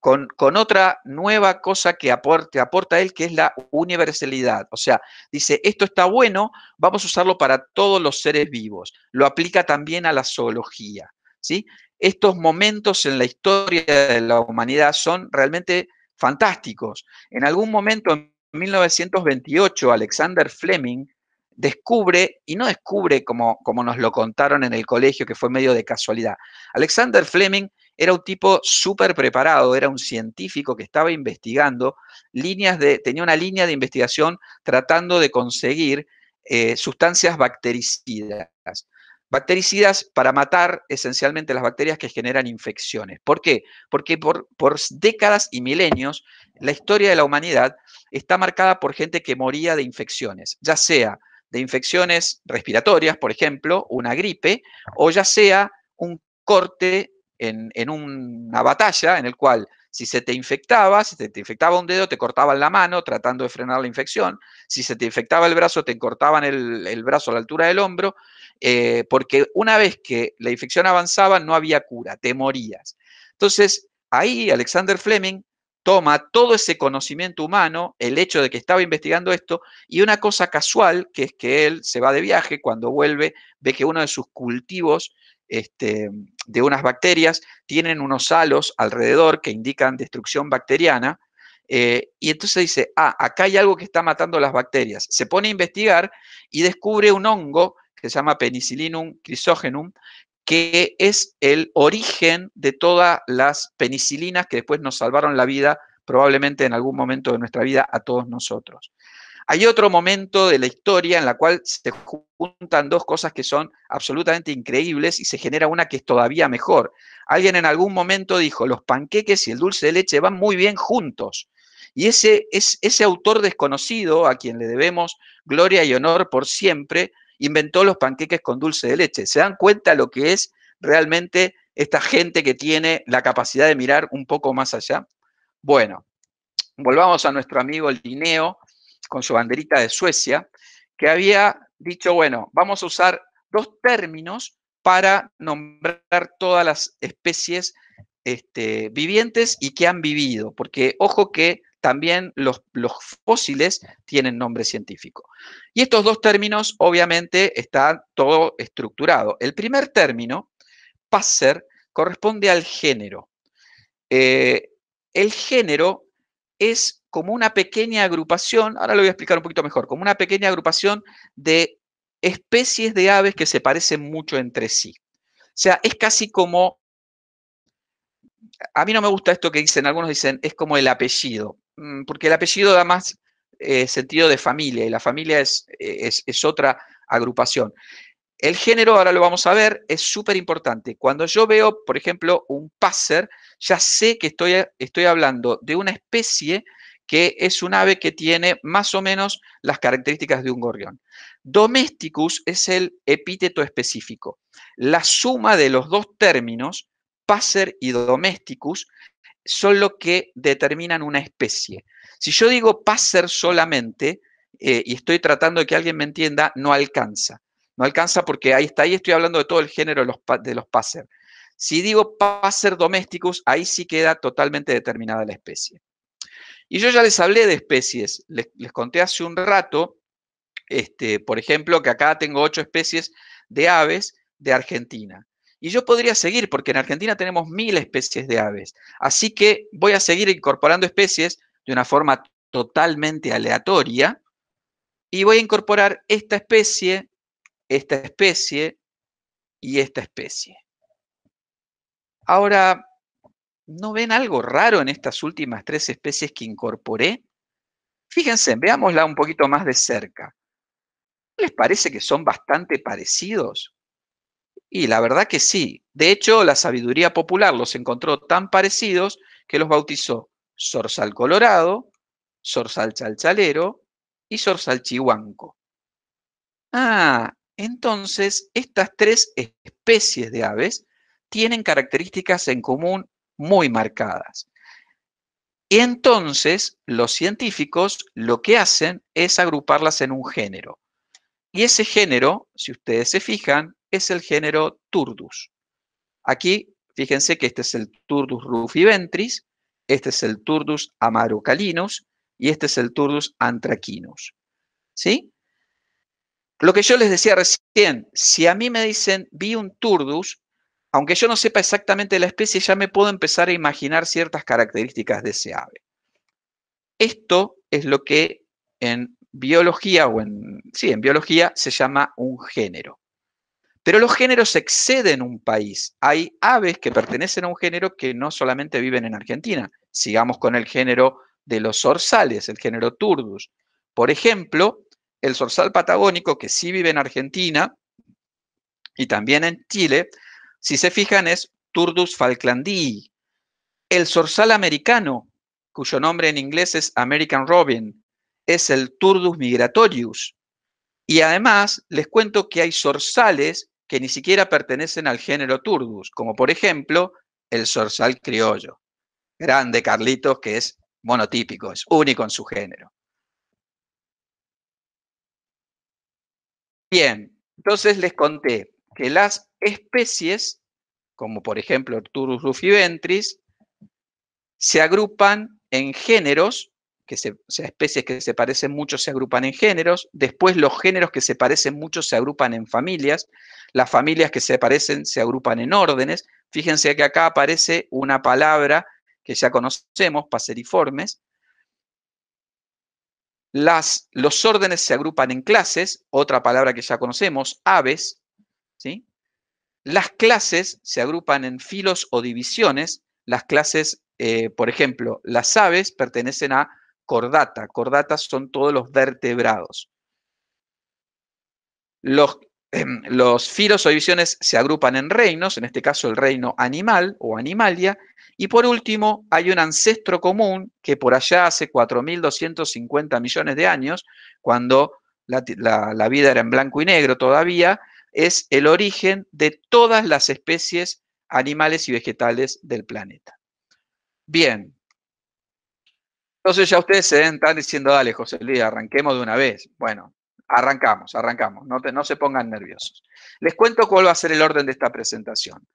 con, otra nueva cosa que aporte, aporta él, que es la universalidad. O sea, dice, esto está bueno, vamos a usarlo para todos los seres vivos. Lo aplica también a la zoología. ¿sí? Estos momentos en la historia de la humanidad son realmente fantásticos. En algún momento, en 1928, Alexander Fleming descubre, y no descubre como, como nos lo contaron en el colegio, que fue medio de casualidad. Alexander Fleming era un tipo súper preparado, era un científico que estaba investigando líneas de, tenía una línea de investigación tratando de conseguir eh, sustancias bactericidas. Bactericidas para matar esencialmente las bacterias que generan infecciones. ¿Por qué? Porque por, por décadas y milenios la historia de la humanidad está marcada por gente que moría de infecciones, ya sea de infecciones respiratorias, por ejemplo, una gripe, o ya sea un corte en, una batalla en el cual si se te infectaba, si te, te, infectaba un dedo, te cortaban la mano tratando de frenar la infección. Si se te infectaba el brazo, te cortaban el, brazo a la altura del hombro, eh, porque una vez que la infección avanzaba no había cura, te morías. Entonces, ahí Alexander Fleming toma todo ese conocimiento humano, el hecho de que estaba investigando esto, y una cosa casual, que es que él se va de viaje, cuando vuelve, ve que uno de sus cultivos este, de unas bacterias tienen unos halos alrededor que indican destrucción bacteriana, eh, y entonces dice, ah, acá hay algo que está matando las bacterias. Se pone a investigar y descubre un hongo que se llama Penicillinum crisogenum, que es el origen de todas las penicilinas que después nos salvaron la vida, probablemente en algún momento de nuestra vida, a todos nosotros. Hay otro momento de la historia en la cual se juntan dos cosas que son absolutamente increíbles y se genera una que es todavía mejor. Alguien en algún momento dijo, los panqueques y el dulce de leche van muy bien juntos. Y ese, es, ese autor desconocido, a quien le debemos gloria y honor por siempre, inventó los panqueques con dulce de leche. ¿Se dan cuenta lo que es realmente esta gente que tiene la capacidad de mirar un poco más allá? Bueno, volvamos a nuestro amigo el Dineo, con su banderita de Suecia, que había dicho, bueno, vamos a usar dos términos para nombrar todas las especies este, vivientes y que han vivido, porque ojo que también los, fósiles tienen nombre científico. Y estos dos términos, obviamente, están todo estructurado. El primer término, passer, corresponde al género. Eh, el género es como una pequeña agrupación, ahora lo voy a explicar un poquito mejor, como una pequeña agrupación de especies de aves que se parecen mucho entre sí. O sea, es casi como a mí no me gusta esto que dicen, algunos dicen, es como el apellido. Mm, porque el apellido da más eh, sentido de familia, y la familia e, es, otra agrupación. El género, ahora lo vamos a ver, es súper importante. Cuando yo veo, por ejemplo, un passer, ya sé que estoy, hablando de una especie que es un ave que tiene más o menos las características de un gorrión. Domesticus es el epíteto específico. La suma de los dos términos, passer y domesticus, son lo que determinan una especie. Si yo digo passer solamente eh, y estoy tratando de que alguien me entienda, no alcanza. No alcanza porque ahí está, y estoy hablando de todo el género de los, de Si digo passer domésticos ahí sí queda totalmente determinada la especie. Y yo ya les hablé de especies, les, conté hace un rato, este, por ejemplo, que acá tengo ocho especies de aves de Argentina. Y yo podría seguir, porque en Argentina tenemos mil especies de aves. Así que voy a seguir incorporando especies de una forma totalmente aleatoria. Y voy a incorporar esta especie, esta especie y esta especie. Ahora, ¿no ven algo raro en estas últimas tres especies que incorporé? Fíjense, veámosla un poquito más de cerca. ¿Les parece que son bastante parecidos? Y la verdad que sí. De hecho, la sabiduría popular los encontró tan parecidos que los bautizó Sorsal Colorado, Sorsal Chalchalero y Sorsal Chihuanco. Ah, entonces estas tres especies de aves tienen características en común muy marcadas. Y entonces los científicos lo que hacen es agruparlas en un género. Y ese género, si ustedes se fijan, es el género Turdus. Aquí, fíjense que este es el Turdus rufiventris, este es el Turdus amarocalinus y este es el Turdus antraquinus. ¿Sí? Lo que yo les decía recién, si a mí me dicen vi un Turdus, aunque yo no sepa exactamente la especie, ya me puedo empezar a imaginar ciertas características de ese ave. Esto es lo que en biología o en, sí, en biología se llama un género. Pero los géneros exceden un país. Hay aves que pertenecen a un género que no solamente viven en Argentina. Sigamos con el género de los zorzales, el género turdus. Por ejemplo, el zorzal patagónico, que sí vive en Argentina y también en Chile, si se fijan es Turdus falklandii. El zorzal americano, cuyo nombre en inglés es American Robin, es el Turdus migratorius. Y además les cuento que hay zorzales que ni siquiera pertenecen al género Turdus, como por ejemplo el Sorsal criollo. Grande Carlitos, que es monotípico, es único en su género. Bien, entonces les conté que las especies, como por ejemplo Turdus rufiventris, se agrupan en géneros que se, sea, especies que se parecen mucho se agrupan en géneros, después los géneros que se parecen mucho se agrupan en familias, las familias que se parecen se agrupan en órdenes. Fíjense que acá aparece una palabra que ya conocemos, paseriformes. Las, los órdenes se agrupan en clases, otra palabra que ya conocemos, aves. ¿sí? Las clases se agrupan en filos o divisiones. Las clases, eh, por ejemplo, las aves pertenecen a cordata. Cordata son todos los vertebrados. Em, los, filos o divisiones se agrupan en reinos, en este caso el reino animal o animalia, y por último hay un ancestro común que por allá hace 4.250 millones de años, cuando la vida era en blanco y negro todavía, es el origen de todas las especies animales y vegetales del planeta. Bien, entonces ya ustedes se están diciendo, dale, José Luis, arranquemos de una vez. Bueno, arrancamos, arrancamos, no, se pongan nerviosos. Les cuento cuál va a ser el orden de esta presentación.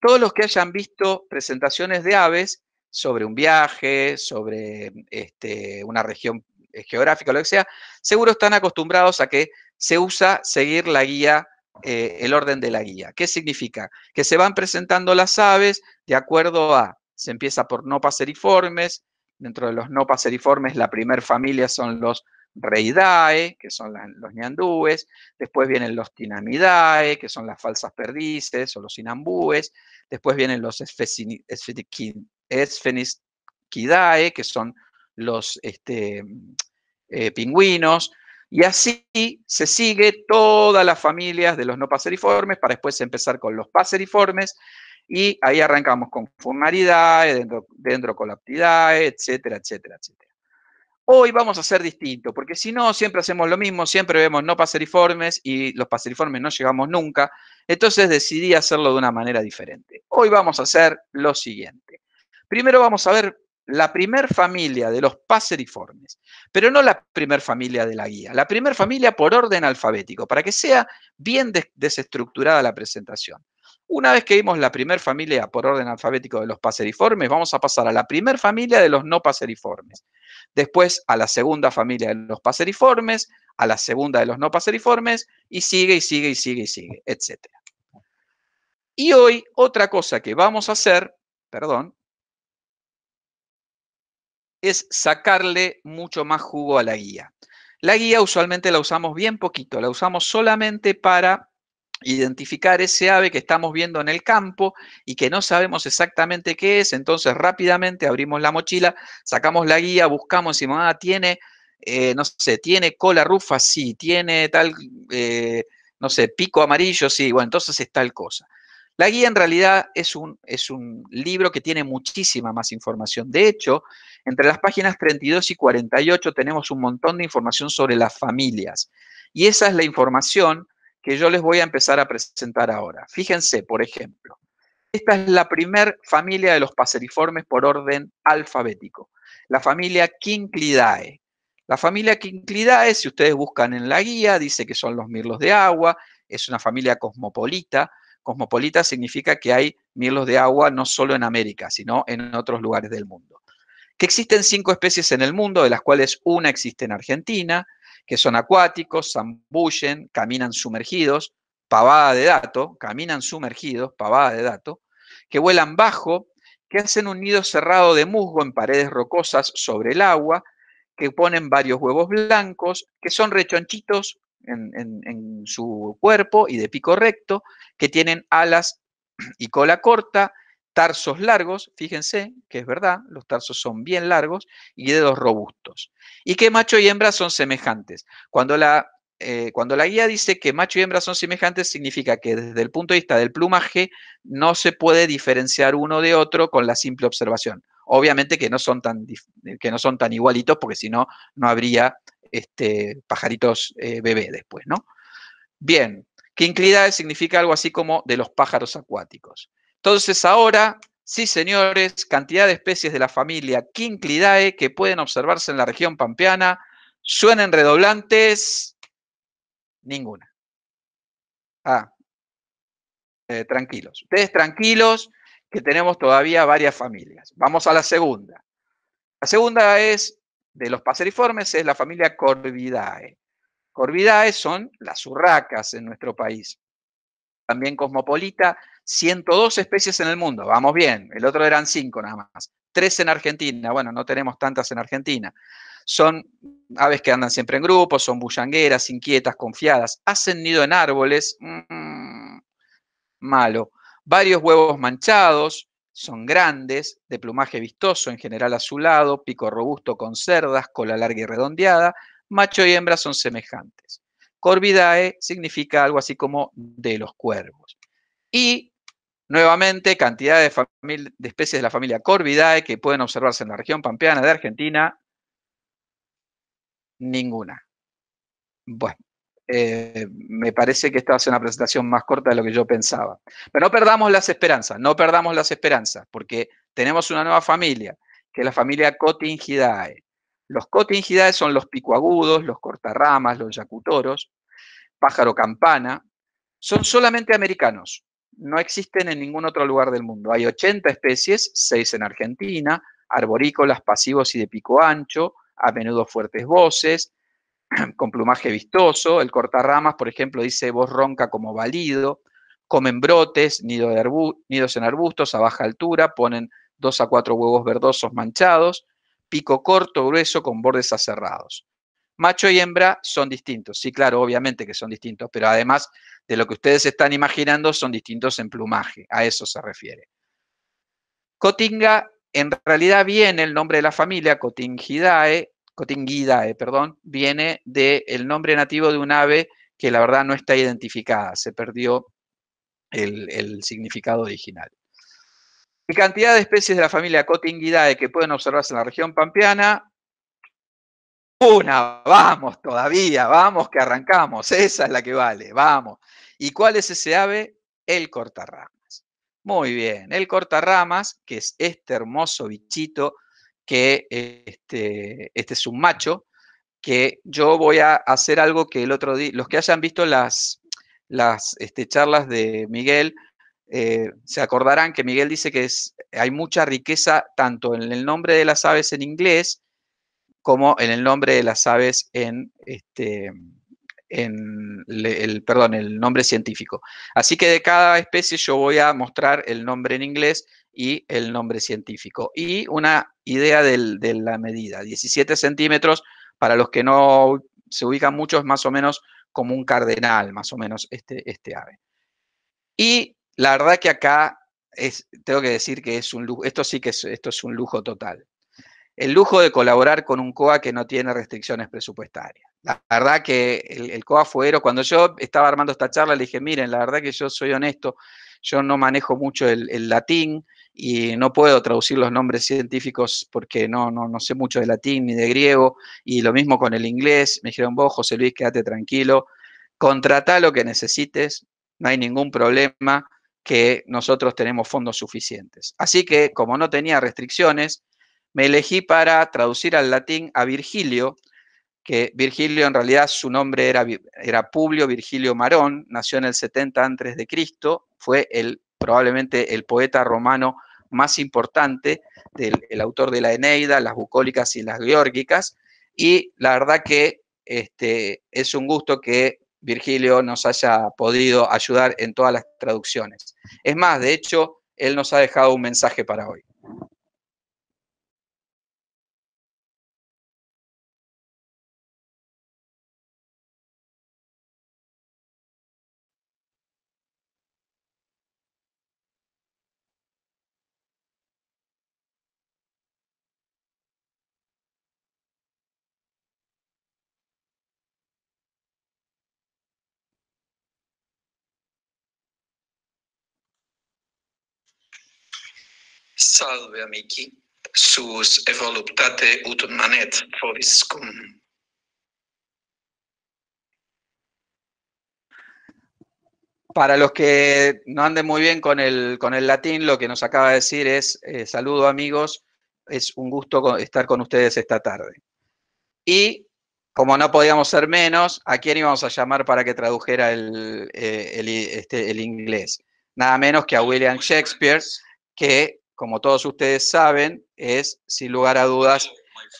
Todos los que hayan visto presentaciones de aves sobre un viaje, sobre este, una región geográfica, lo que sea, seguro están acostumbrados a que se usa seguir la guía, eh, el orden de la guía. ¿Qué significa? Que se van presentando las aves de acuerdo a, se empieza por no paseriformes, Dentro de los no paseriformes, la primer familia son los Reidae, que son los ñandúes, después vienen los Tinamidae, que son las falsas perdices o los inambúes, después vienen los Esfeniskidae, que son los este, eh, pingüinos, y así se sigue todas las familias de los no paseriformes para después empezar con los paseriformes, y ahí arrancamos con dentro dentro dendrocolaptidae, etcétera, etcétera, etcétera. Hoy vamos a hacer distinto, porque si no, siempre hacemos lo mismo, siempre vemos no paseriformes y los paseriformes no llegamos nunca. Entonces decidí hacerlo de una manera diferente. Hoy vamos a hacer lo siguiente. Primero vamos a ver la primer familia de los paseriformes, pero no la primer familia de la guía, la primer familia por orden alfabético, para que sea bien desestructurada la presentación. Una vez que vimos la primera familia por orden alfabético de los paseriformes, vamos a pasar a la primera familia de los no paseriformes, después a la segunda familia de los paseriformes, a la segunda de los no paseriformes, y sigue y sigue y sigue y sigue, etc. Y hoy otra cosa que vamos a hacer, perdón, es sacarle mucho más jugo a la guía. La guía usualmente la usamos bien poquito, la usamos solamente para identificar ese ave que estamos viendo en el campo y que no sabemos exactamente qué es, entonces rápidamente abrimos la mochila, sacamos la guía, buscamos y ah, tiene, eh, no sé, tiene cola rufa, sí, tiene tal, eh, no sé, pico amarillo, sí, bueno, entonces es tal cosa. La guía en realidad es un, es un libro que tiene muchísima más información. De hecho, entre las páginas 32 y 48 tenemos un montón de información sobre las familias. Y esa es la información que yo les voy a empezar a presentar ahora. Fíjense, por ejemplo, esta es la primer familia de los paseriformes por orden alfabético, la familia Quinclidae. La familia Quinclidae, si ustedes buscan en la guía, dice que son los mirlos de agua, es una familia cosmopolita. Cosmopolita significa que hay mirlos de agua no solo en América, sino en otros lugares del mundo. Que existen cinco especies en el mundo, de las cuales una existe en Argentina, que son acuáticos, zambullen, caminan sumergidos, pavada de dato, caminan sumergidos, pavada de dato, que vuelan bajo, que hacen un nido cerrado de musgo en paredes rocosas sobre el agua, que ponen varios huevos blancos, que son rechonchitos en, en su cuerpo y de pico recto, que tienen alas y cola corta, tarsos largos, fíjense que es verdad, los tarsos son bien largos y dedos robustos. Y que macho y hembra son semejantes. Cuando la, eh, cuando la guía dice que macho y hembra son semejantes, significa que desde el punto de vista del plumaje no se puede diferenciar uno de otro con la simple observación. Obviamente que no son tan, eh, que no son tan igualitos porque si no, no habría este, pajaritos eh, bebé después, ¿no? Bien, quinclidae significa algo así como de los pájaros acuáticos. Entonces ahora, sí señores, cantidad de especies de la familia Quinclidae que pueden observarse en la región pampeana, suenan redoblantes, ninguna. Ah, eh, tranquilos. Ustedes tranquilos que tenemos todavía varias familias. Vamos a la segunda. La segunda es, de los paseriformes, es la familia Corvidae. Corvidae son las urracas en nuestro país. También cosmopolita, 102 especies en el mundo, vamos bien, el otro eran 5 nada más, 3 en Argentina, bueno, no tenemos tantas en Argentina. Son aves que andan siempre en grupos, son bullangueras, inquietas, confiadas, hacen nido en árboles, mm, malo. Varios huevos manchados, son grandes, de plumaje vistoso, en general azulado, pico robusto con cerdas, cola larga y redondeada, macho y hembra son semejantes. Corvidae significa algo así como de los cuervos. Y Nuevamente, cantidad de, especies de la familia Corvidae que pueden observarse en la región pampeana de Argentina, ninguna. Bueno, eh, me parece que esta va a ser una presentación más corta de lo que yo pensaba. Pero no perdamos las esperanzas, no perdamos las esperanzas, porque tenemos una nueva familia, que es la familia Cotingidae. Los Cotingidae son los picoagudos, los cortarramas, los yacutoros, pájaro campana. Son solamente americanos, no existen en ningún otro lugar del mundo. Hay 80 especies, 6 en Argentina, arborícolas pasivos y de pico ancho, a menudo fuertes voces, con plumaje vistoso. El cortarramas, por ejemplo, dice voz ronca como balido. Comen brotes, nido de nidos en arbustos a baja altura, ponen dos a cuatro huevos verdosos manchados, pico corto, grueso, con bordes aserrados macho y hembra son distintos. Sí, claro, obviamente que son distintos, pero además de lo que ustedes están imaginando, son distintos en plumaje. A eso se refiere. Cotinga, en realidad viene el nombre de la familia, Cotingidae, Cotingidae, perdón, viene del nombre nativo de un ave que la verdad no está identificada, se perdió el, el significado original. La cantidad de especies de la familia Cotingidae que pueden observarse en la región pampeana una, vamos todavía, vamos que arrancamos, esa es la que vale, vamos. ¿Y cuál es ese ave? El cortarramas. Muy bien, el cortarramas, que es este hermoso bichito, que este, este es un macho, que yo voy a hacer algo que el otro día, los que hayan visto las, las este, charlas de Miguel, eh, se acordarán que Miguel dice que es, hay mucha riqueza tanto en el nombre de las aves en inglés, como en el nombre de las aves en, este, en el, perdón, el nombre científico. Así que de cada especie yo voy a mostrar el nombre en inglés y el nombre científico. Y una idea de la medida, 17 centímetros, para los que no se ubican muchos, más o menos como un cardenal, más o menos este, este ave. Y la verdad que acá es, tengo que decir que es un lujo, esto sí que esto es un lujo total el lujo de colaborar con un COA que no tiene restricciones presupuestarias. La verdad que el, COA fuero, cuando yo estaba armando esta charla, le dije, miren, la verdad que yo soy honesto, yo no manejo mucho el, latín y no puedo traducir los nombres científicos porque no, no, sé mucho de latín ni de griego, y lo mismo con el inglés. Me dijeron, vos, José Luis, quédate tranquilo, contrata lo que necesites, no hay ningún problema que nosotros tenemos fondos suficientes. Así que como no tenía restricciones, me elegí para traducir al latín a Virgilio, que Virgilio en realidad su nombre era, era Publio Virgilio Marón, nació en el 70 a.C. de Cristo, fue el, probablemente el poeta romano más importante, del, el autor de la Eneida, las bucólicas y las geórgicas, y la verdad que este, es un gusto que Virgilio nos haya podido ayudar en todas las traducciones. Es más, de hecho, él nos ha dejado un mensaje para hoy. salve amici, sus ut manet Para los que no anden muy bien con el, con el latín, lo que nos acaba de decir es, eh, saludo amigos, es un gusto estar con ustedes esta tarde. Y como no podíamos ser menos, ¿a quién íbamos a llamar para que tradujera el, eh, el, este, el, inglés? Nada menos que a William Shakespeare, que como todos ustedes saben, es sin lugar a dudas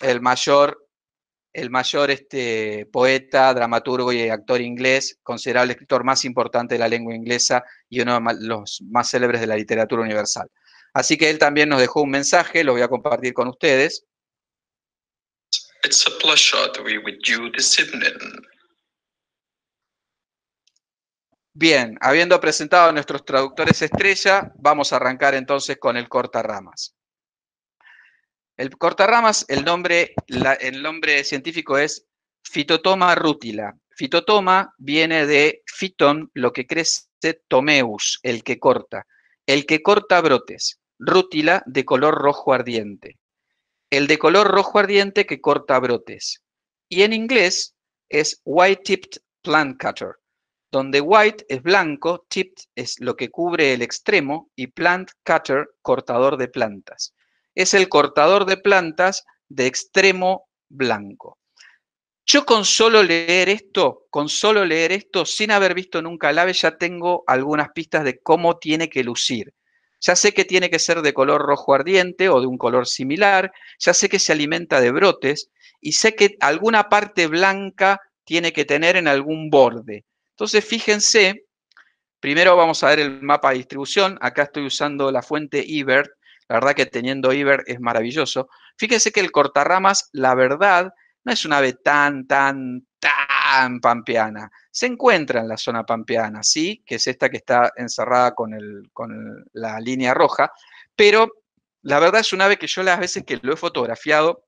el mayor, el mayor este, poeta, dramaturgo y actor inglés, considerable escritor más importante de la lengua inglesa y uno de los más célebres de la literatura universal. Así que él también nos dejó un mensaje, lo voy a compartir con ustedes. Bien, habiendo presentado a nuestros traductores estrella, vamos a arrancar entonces con el cortarramas. El cortarramas, el nombre, el nombre científico es Fitotoma rutila. Fitotoma viene de fiton, lo que crece, tomeus, el que corta. El que corta brotes. Rútila de color rojo ardiente. El de color rojo ardiente que corta brotes. Y en inglés es white-tipped plant cutter donde white es blanco, tipped es lo que cubre el extremo y plant cutter, cortador de plantas. Es el cortador de plantas de extremo blanco. Yo con solo leer esto, con solo leer esto, sin haber visto nunca el ave, ya tengo algunas pistas de cómo tiene que lucir. Ya sé que tiene que ser de color rojo ardiente o de un color similar, ya sé que se alimenta de brotes y sé que alguna parte blanca tiene que tener en algún borde. Entonces, fíjense, primero vamos a ver el mapa de distribución. Acá estoy usando la fuente IBERT. La verdad que teniendo IBERT es maravilloso. Fíjense que el cortarramas, la verdad, no es un ave tan, tan, tan pampeana. Se encuentra en la zona pampeana, ¿sí? Que es esta que está encerrada con, la línea roja. Pero la verdad es una ave que yo las veces que lo he fotografiado,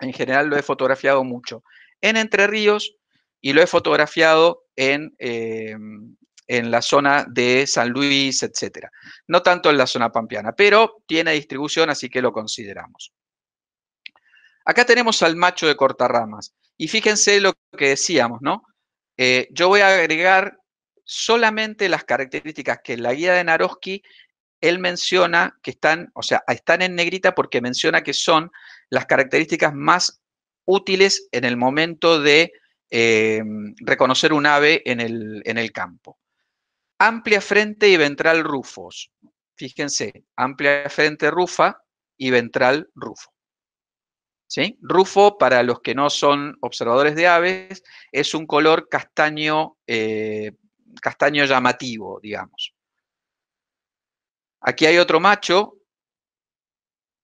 en general lo he fotografiado mucho. En Entre Ríos y lo he fotografiado en, eh, en la zona de San Luis, etc. No tanto en la zona pampeana, pero tiene distribución, así que lo consideramos. Acá tenemos al macho de cortarramas. Y fíjense lo que decíamos, ¿no? Eh, yo voy a agregar solamente las características que en la guía de Naroski él menciona que están, o sea, están en negrita porque menciona que son las características más útiles en el momento de eh, reconocer un ave en el, campo. Amplia frente y ventral rufos. Fíjense, amplia frente rufa y ventral rufo. ¿Sí? Rufo, para los que no son observadores de aves, es un color castaño, eh, castaño llamativo, digamos. Aquí hay otro macho.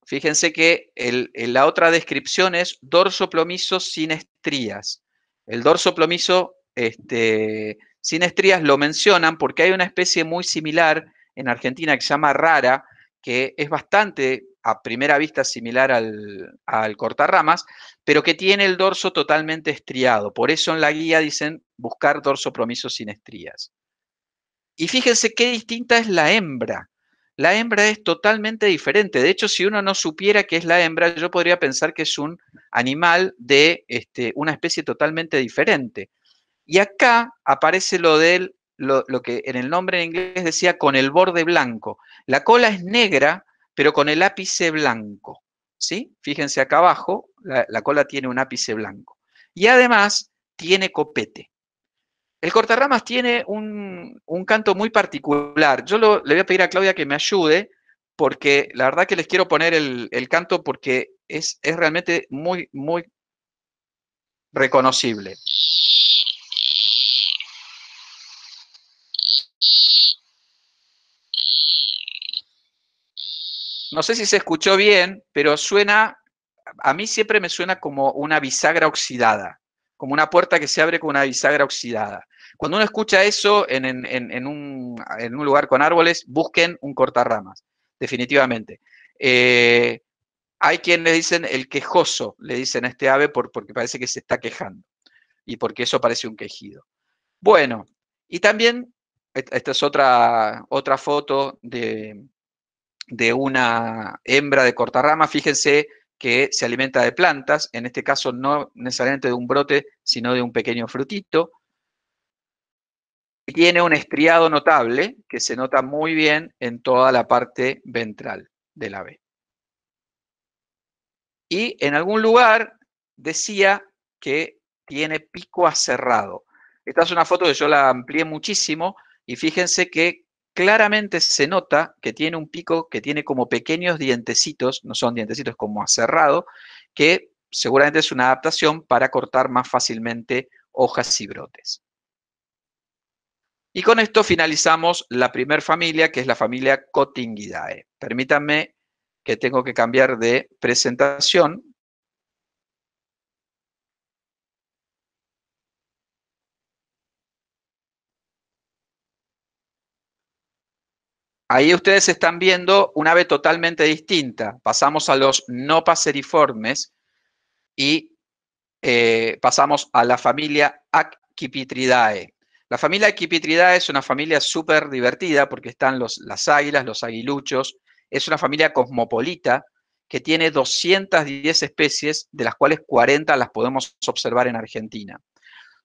Fíjense que la otra descripción es dorso plomizo sin estrías el dorso plomizo este, sin estrías lo mencionan porque hay una especie muy similar en Argentina que se llama rara, que es bastante a primera vista similar al, al cortarramas, pero que tiene el dorso totalmente estriado. Por eso en la guía dicen buscar dorso plomizo sin estrías. Y fíjense qué distinta es la hembra. La hembra es totalmente diferente. De hecho, si uno no supiera que es la hembra, yo podría pensar que es un animal de este, una especie totalmente diferente. Y acá aparece lo del, lo, que en el nombre en inglés decía con el borde blanco. La cola es negra, pero con el ápice blanco. ¿Sí? Fíjense acá abajo, la cola tiene un ápice blanco. Y además tiene copete. El cortarramas tiene un, canto muy particular. Yo le voy a pedir a Claudia que me ayude, porque la verdad que les quiero poner el, canto porque es, es realmente muy, muy reconocible. No sé si se escuchó bien, pero suena, a mí siempre me suena como una bisagra oxidada, como una puerta que se abre con una bisagra oxidada. Cuando uno escucha eso en, un, lugar con árboles, busquen un cortarramas, definitivamente. Eh, hay quien le dicen el quejoso, le dicen a este ave porque parece que se está quejando y porque eso parece un quejido. Bueno, y también, esta es otra, otra foto de, de una hembra de cortarrama, fíjense que se alimenta de plantas, en este caso no necesariamente de un brote, sino de un pequeño frutito tiene un estriado notable que se nota muy bien en toda la parte ventral del ave. Y en algún lugar decía que tiene pico aserrado. Esta es una foto que yo la amplié muchísimo y fíjense que claramente se nota que tiene un pico que tiene como pequeños dientecitos, no son dientecitos, como aserrado, que seguramente es una adaptación para cortar más fácilmente hojas y brotes. Y con esto finalizamos la primer familia, que es la familia Cotingidae. Permítanme que tengo que cambiar de presentación. Ahí ustedes están viendo una ave totalmente distinta. Pasamos a los no paseriformes y eh, pasamos a la familia Accipitridae. La familia Aquipitridae es una familia súper divertida porque están los, las águilas, los aguiluchos. Es una familia cosmopolita que tiene 210 especies, de las cuales 40 las podemos observar en Argentina.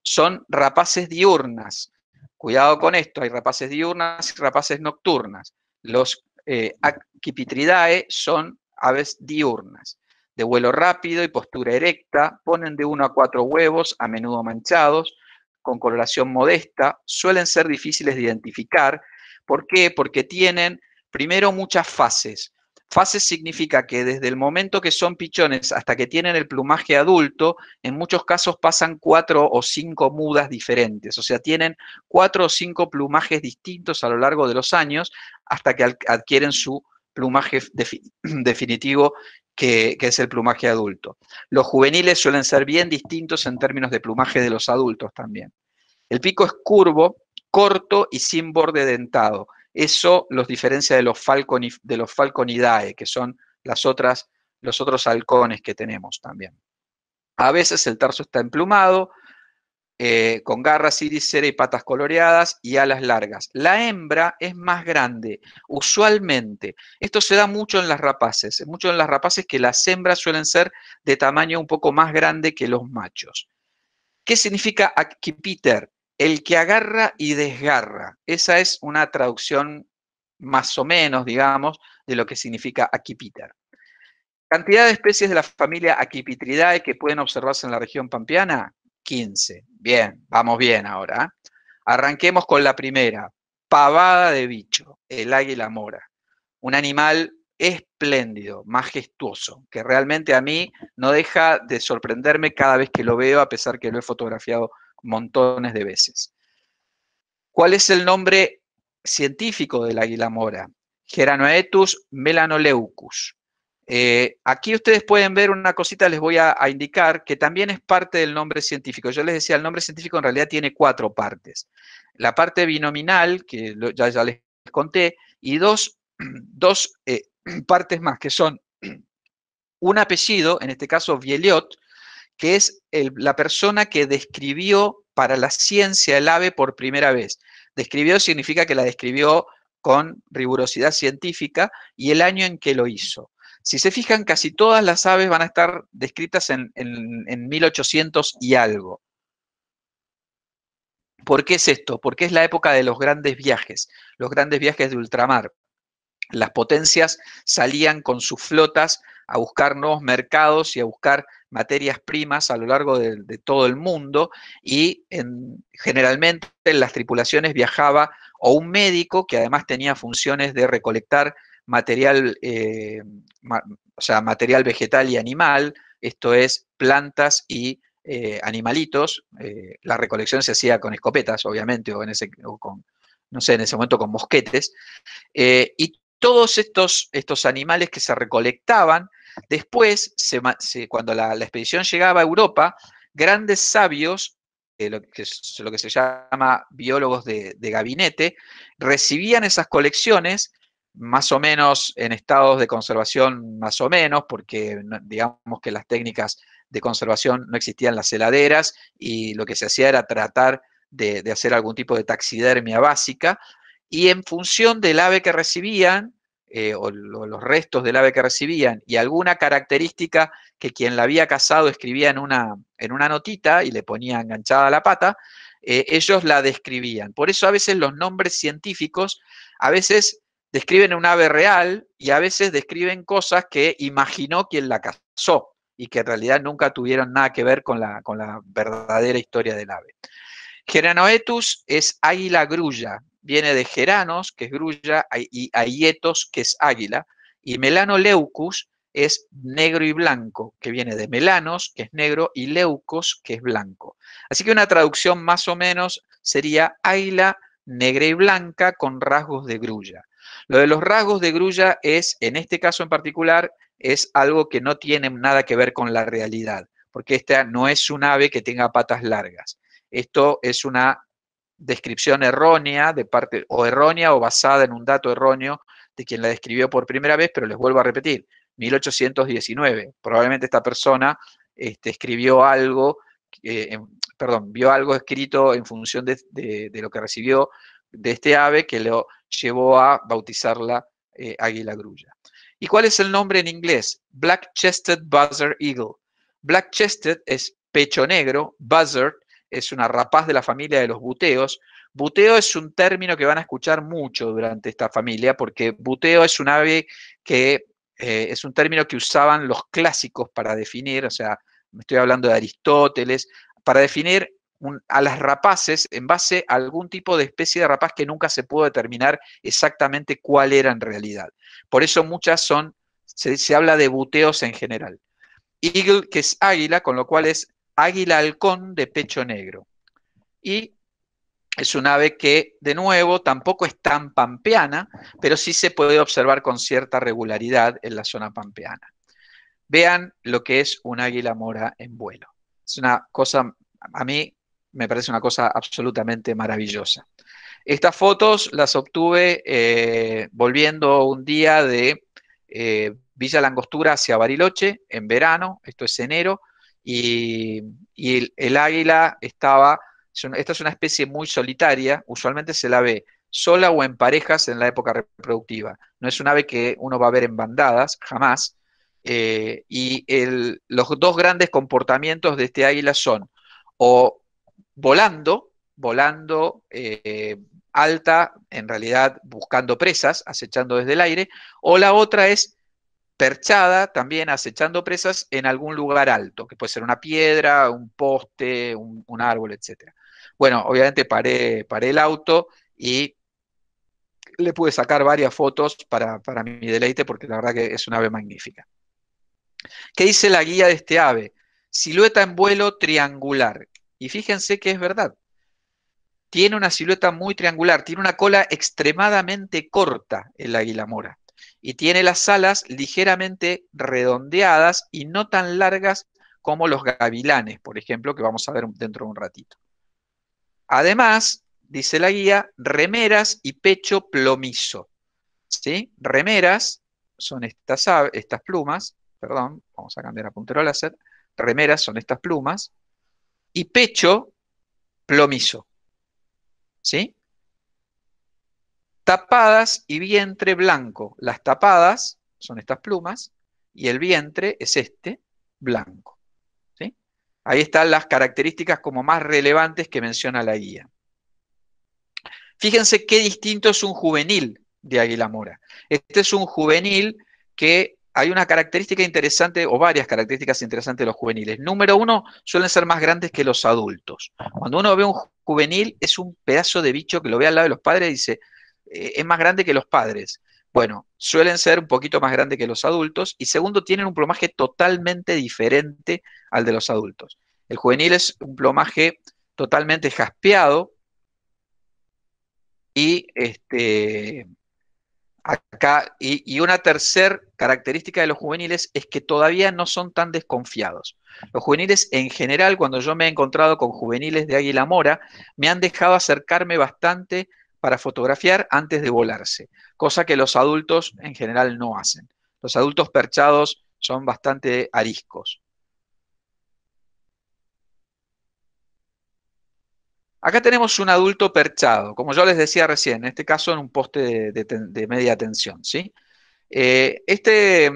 Son rapaces diurnas. Cuidado con esto, hay rapaces diurnas y rapaces nocturnas. Los eh, son aves diurnas, de vuelo rápido y postura erecta, ponen de 1 a 4 huevos, a menudo manchados, con coloración modesta suelen ser difíciles de identificar. ¿Por qué? Porque tienen, primero, muchas fases. Fases significa que desde el momento que son pichones hasta que tienen el plumaje adulto, en muchos casos pasan cuatro o cinco mudas diferentes, o sea, tienen cuatro o cinco plumajes distintos a lo largo de los años hasta que adquieren su plumaje definitivo que, es el plumaje adulto. Los juveniles suelen ser bien distintos en términos de plumaje de los adultos también. El pico es curvo, corto y sin borde dentado. Eso los diferencia de los, de los falconidae, que son las otras, los otros halcones que tenemos también. A veces el tarso está emplumado, eh, con garras cera y patas coloreadas y alas largas. La hembra es más grande, usualmente. Esto se da mucho en las rapaces, mucho en las rapaces que las hembras suelen ser de tamaño un poco más grande que los machos. ¿Qué significa aquipiter? El que agarra y desgarra. Esa es una traducción más o menos, digamos, de lo que significa aquipiter. Cantidad de especies de la familia Aquipitridae que pueden observarse en la región pampeana, Bien, vamos bien ahora. ¿ah? Arranquemos con la primera. Pavada de bicho, el águila mora. Un animal espléndido, majestuoso, que realmente a mí no deja de sorprenderme cada vez que lo veo, a pesar que lo he fotografiado montones de veces. ¿Cuál es el nombre científico del águila mora? Geranoetus melanoleucus. Eh, aquí ustedes pueden ver una cosita, les voy a, indicar, que también es parte del nombre científico. Yo les decía, el nombre científico en realidad tiene cuatro partes. La parte binominal, que ya, les conté, y dos, eh, partes más, que son un apellido, en este caso Bieliot, que es la persona que describió para la ciencia el ave por primera vez. Describió significa que la describió con rigurosidad científica y el año en que lo hizo. Si se fijan, casi todas las aves van a estar descritas en, 1800 y algo. ¿Por qué es esto? Porque es la época de los grandes viajes, los grandes viajes de ultramar. Las potencias salían con sus flotas a buscar nuevos mercados y a buscar materias primas a lo largo de, todo el mundo y generalmente en las tripulaciones viajaba o un médico que además tenía funciones de recolectar material, eh, o sea, material vegetal y animal, esto es plantas y eh, animalitos. Eh, la recolección se hacía con escopetas, obviamente, o, en ese, con, no sé, en ese momento con mosquetes. y todos estos, estos animales que se recolectaban, después, cuando la, expedición llegaba a Europa, grandes sabios, lo, que, lo, que, se llama biólogos de, gabinete, recibían esas colecciones más o menos en estados de conservación más o menos, porque digamos que las técnicas de conservación no existían las heladeras y lo que se hacía era tratar de, hacer algún tipo de taxidermia básica y en función del ave que recibían eh, o los restos del ave que recibían y alguna característica que quien la había cazado escribía en una, en una notita y le ponía enganchada la pata, eh, ellos la describían. Por eso a veces los nombres científicos, a veces describen un ave real y a veces describen cosas que imaginó quien la cazó y que en realidad nunca tuvieron nada que ver con la, con la verdadera historia del ave. Geranoetus es águila grulla, viene de Geranos, que es grulla, y Aietos, que es águila, y Melanoleucus es negro y blanco, que viene de Melanos, que es negro, y Leucos, que es blanco. Así que una traducción más o menos sería águila negra y blanca con rasgos de grulla. Lo de los rasgos de grulla es, en este caso en particular, es algo que no tiene nada que ver con la realidad, porque esta no es un ave que tenga patas largas. Esto es una descripción errónea de parte o errónea o basada en un dato erróneo de quien la describió por primera vez, pero les vuelvo a repetir, 1819. Probablemente esta persona este, escribió algo, eh, perdón, vio algo escrito en función de lo que recibió de este ave que lo llevó a bautizarla eh, águila grulla. ¿Y cuál es el nombre en inglés? Black Chested Buzzard Eagle. Black Chested es pecho negro, buzzard es una rapaz de la familia de los buteos. Buteo es un término que van a escuchar mucho durante esta familia porque buteo es un ave que eh, es un término que usaban los clásicos para definir, o sea, me estoy hablando de Aristóteles, para definir a las rapaces en base a algún tipo de especie de rapaz que nunca se pudo determinar exactamente cuál era en realidad. Por eso muchas son, se, se habla de buteos en general. Eagle, que es águila, con lo cual es águila halcón de pecho negro. Y es un ave que, de nuevo, tampoco es tan pampeana, pero sí se puede observar con cierta regularidad en la zona pampeana. Vean lo que es un águila mora en vuelo. Es una cosa, a mí me parece una cosa absolutamente maravillosa. Estas fotos las obtuve eh, volviendo un día de eh, Villa Langostura hacia Bariloche en verano, esto es enero, y, el, águila estaba, esta es una especie muy solitaria, usualmente se la ve sola o en parejas en la época reproductiva. No es un ave que uno va a ver en bandadas, jamás. Eh, y los dos grandes comportamientos de este águila son o volando, volando eh, alta, en realidad buscando presas, acechando desde el aire, o la otra es perchada, también acechando presas en algún lugar alto, que puede ser una piedra, un poste, un, árbol, etc. Bueno, obviamente paré, el auto y le pude sacar varias fotos para, para, mi deleite, porque la verdad que es un ave magnífica. ¿Qué dice la guía de este ave? Silueta en vuelo triangular. Y fíjense que es verdad. Tiene una silueta muy triangular, tiene una cola extremadamente corta el águila mora y tiene las alas ligeramente redondeadas y no tan largas como los gavilanes, por ejemplo, que vamos a ver dentro de un ratito. Además, dice la guía, remeras y pecho plomizo. ¿Sí? Remeras son estas, estas plumas, perdón, vamos a cambiar a puntero láser. Remeras son estas plumas y pecho plomizo. ¿Sí? Tapadas y vientre blanco. Las tapadas son estas plumas y el vientre es este blanco. ¿Sí? Ahí están las características como más relevantes que menciona la guía. Fíjense qué distinto es un juvenil de Águila Mora. Este es un juvenil que hay una característica interesante o varias características interesantes de los juveniles. Número uno, suelen ser más grandes que los adultos. Cuando uno ve un juvenil, es un pedazo de bicho que lo ve al lado de los padres y dice, eh, es más grande que los padres. Bueno, suelen ser un poquito más grandes que los adultos y segundo, tienen un plumaje totalmente diferente al de los adultos. El juvenil es un plumaje totalmente jaspeado y este, Acá, y, y una tercera característica de los juveniles es que todavía no son tan desconfiados. Los juveniles en general, cuando yo me he encontrado con juveniles de Águila Mora, me han dejado acercarme bastante para fotografiar antes de volarse, cosa que los adultos en general no hacen. Los adultos perchados son bastante ariscos. Acá tenemos un adulto perchado, como yo les decía recién, en este caso en un poste de, media tensión. ¿sí? Eh, este,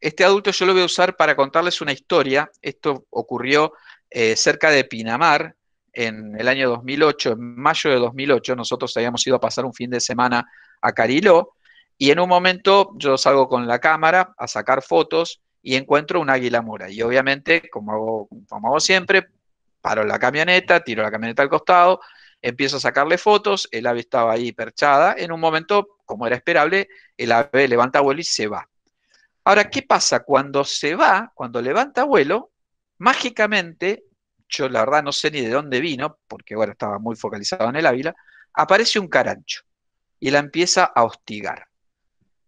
este adulto yo lo voy a usar para contarles una historia. Esto ocurrió eh, cerca de Pinamar en el año 2008, en mayo de 2008. Nosotros habíamos ido a pasar un fin de semana a Cariló y en un momento yo salgo con la cámara a sacar fotos y encuentro un águila mora. Y obviamente, como hago, como hago siempre, paro la camioneta, tiro la camioneta al costado, empiezo a sacarle fotos, el ave estaba ahí perchada, en un momento, como era esperable, el ave levanta vuelo y se va. Ahora, ¿qué pasa? Cuando se va, cuando levanta vuelo, mágicamente, yo la verdad no sé ni de dónde vino, porque bueno, estaba muy focalizado en el ávila, aparece un carancho y la empieza a hostigar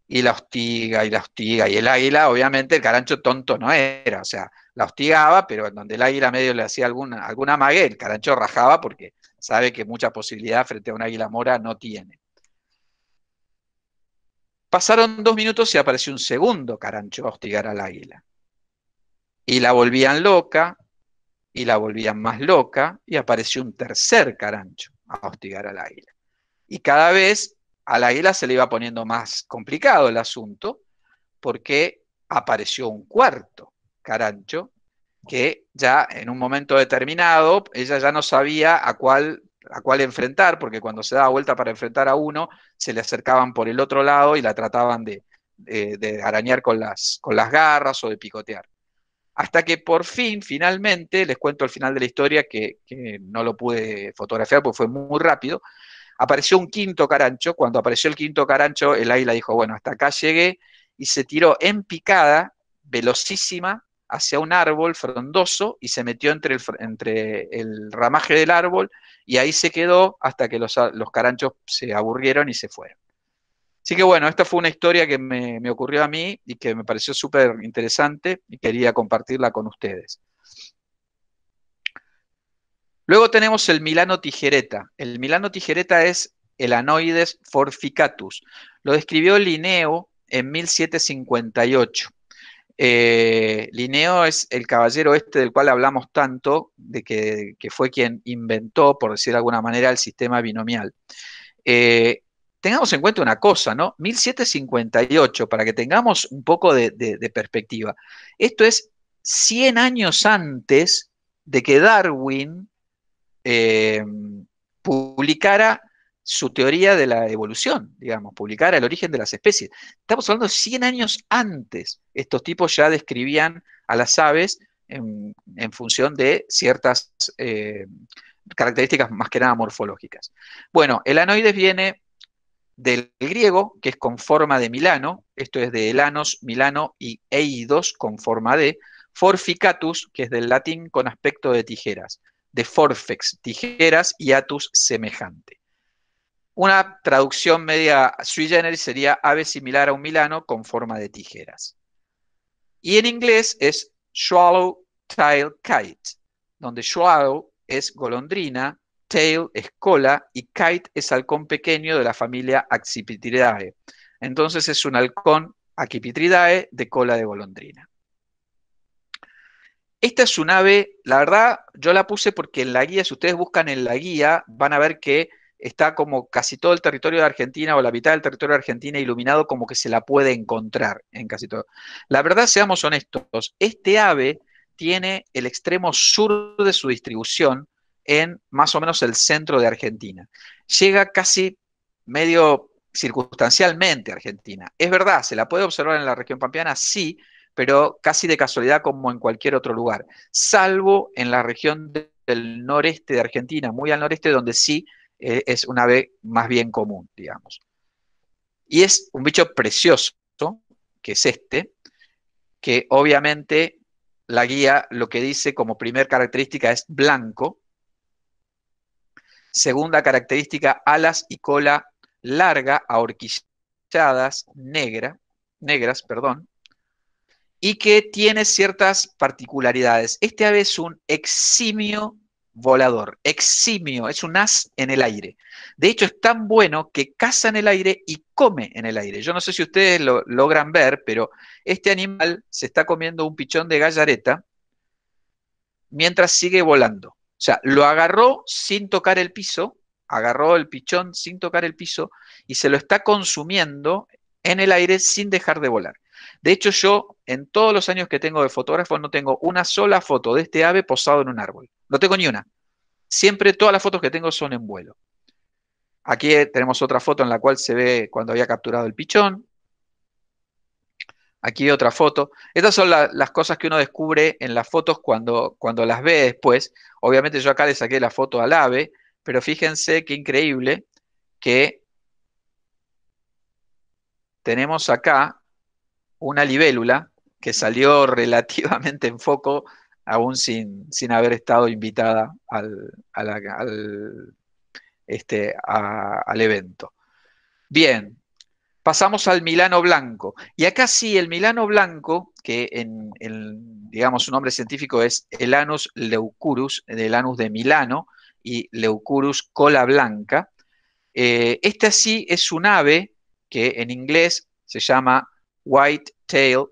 y la hostiga y la hostiga. Y el águila, obviamente, el carancho tonto no era, o sea, la hostigaba, pero en donde el águila medio le hacía alguna, alguna mague, el carancho rajaba porque sabe que mucha posibilidad frente a un águila mora no tiene. Pasaron dos minutos y apareció un segundo carancho a hostigar al águila. Y la volvían loca, y la volvían más loca, y apareció un tercer carancho a hostigar al águila. Y cada vez a la águila se le iba poniendo más complicado el asunto porque apareció un cuarto carancho que ya en un momento determinado ella ya no sabía a cuál a cuál enfrentar, porque cuando se daba vuelta para enfrentar a uno, se le acercaban por el otro lado y la trataban de, arañar con las, con las garras o de picotear. Hasta que por fin, finalmente, les cuento el final de la historia que, que no lo pude fotografiar porque fue muy rápido, Apareció un quinto carancho, cuando apareció el quinto carancho, el águila dijo, bueno, hasta acá llegué, y se tiró en picada, velocísima, hacia un árbol frondoso y se metió entre el, entre el ramaje del árbol y ahí se quedó hasta que los, caranchos se aburrieron y se fueron. Así que bueno, esta fue una historia que me, me ocurrió a mí y que me pareció súper interesante y quería compartirla con ustedes. Luego tenemos el Milano tijereta. El Milano tijereta es el Anoides forficatus. Lo describió Linneo en 1758. Eh, Linneo es el caballero este del cual hablamos tanto, de que, fue quien inventó, por decir de alguna manera, el sistema binomial. Eh, tengamos en cuenta una cosa, ¿no? 1758, para que tengamos un poco de, de perspectiva. Esto es 100 años antes de que Darwin eh, publicara su teoría de la evolución, digamos, publicara el origen de las especies. Estamos hablando de 100 años antes. Estos tipos ya describían a las aves en, función de ciertas eh, características más que nada morfológicas. Bueno, el anoides viene del griego, que es con forma de Milano, esto es de Elanos, Milano y Eidos con forma de, Forficatus, que es del latín con aspecto de tijeras de forfex, tijeras, y atus, semejante. Una traducción media sui generis sería ave similar a un milano con forma de tijeras. Y en inglés es swallow tail kite, donde swallow es golondrina, tail es cola y kite es halcón pequeño de la familia Accipitridae. Entonces es un halcón Accipitridae de cola de golondrina. Esta es un ave, la verdad, yo la puse porque en la guía, si ustedes buscan en la guía, van a ver que está como casi todo el territorio de Argentina o la mitad del territorio de Argentina iluminado como que se la puede encontrar en casi todo. La verdad, seamos honestos, este ave tiene el extremo sur de su distribución en más o menos el centro de Argentina. Llega casi medio circunstancialmente a Argentina. Es verdad, se la puede observar en la región pampeana, sí, pero casi de casualidad como en cualquier otro lugar, salvo en la región del noreste de Argentina, muy al noreste, donde sí eh, es un ave más bien común, digamos. Y es un bicho precioso, que es este, que obviamente la guía lo que dice como primer característica es blanco. Segunda característica, alas y cola larga, ahorquilladas, negra, negras, perdón y que tiene ciertas particularidades. Este ave es un eximio volador, eximio, es un as en el aire. De hecho, es tan bueno que caza en el aire y come en el aire. Yo no sé si ustedes lo logran ver, pero este animal se está comiendo un pichón de gallareta mientras sigue volando. O sea, lo agarró sin tocar el piso, agarró el pichón sin tocar el piso y se lo está consumiendo en el aire sin dejar de volar. De hecho, yo en todos los años que tengo de fotógrafo no tengo una sola foto de este ave posado en un árbol. No tengo ni una. Siempre todas las fotos que tengo son en vuelo. Aquí eh, tenemos otra foto en la cual se ve cuando había capturado el pichón. Aquí otra foto. Estas son las cosas que uno descubre en las fotos cuando, cuando las ve después. Obviamente yo acá le saqué la foto al ave, pero fíjense qué increíble que tenemos acá una libélula que salió relativamente en foco, aún sin, sin haber estado invitada este, al, evento. Bien, pasamos al Milano Blanco. Y acá sí, el Milano Blanco, que en, digamos su nombre científico es Elanus leucurus, el Anus de Milano, y Leucurus cola blanca. Eh, este así sí es un ave que en inglés se llama White Tail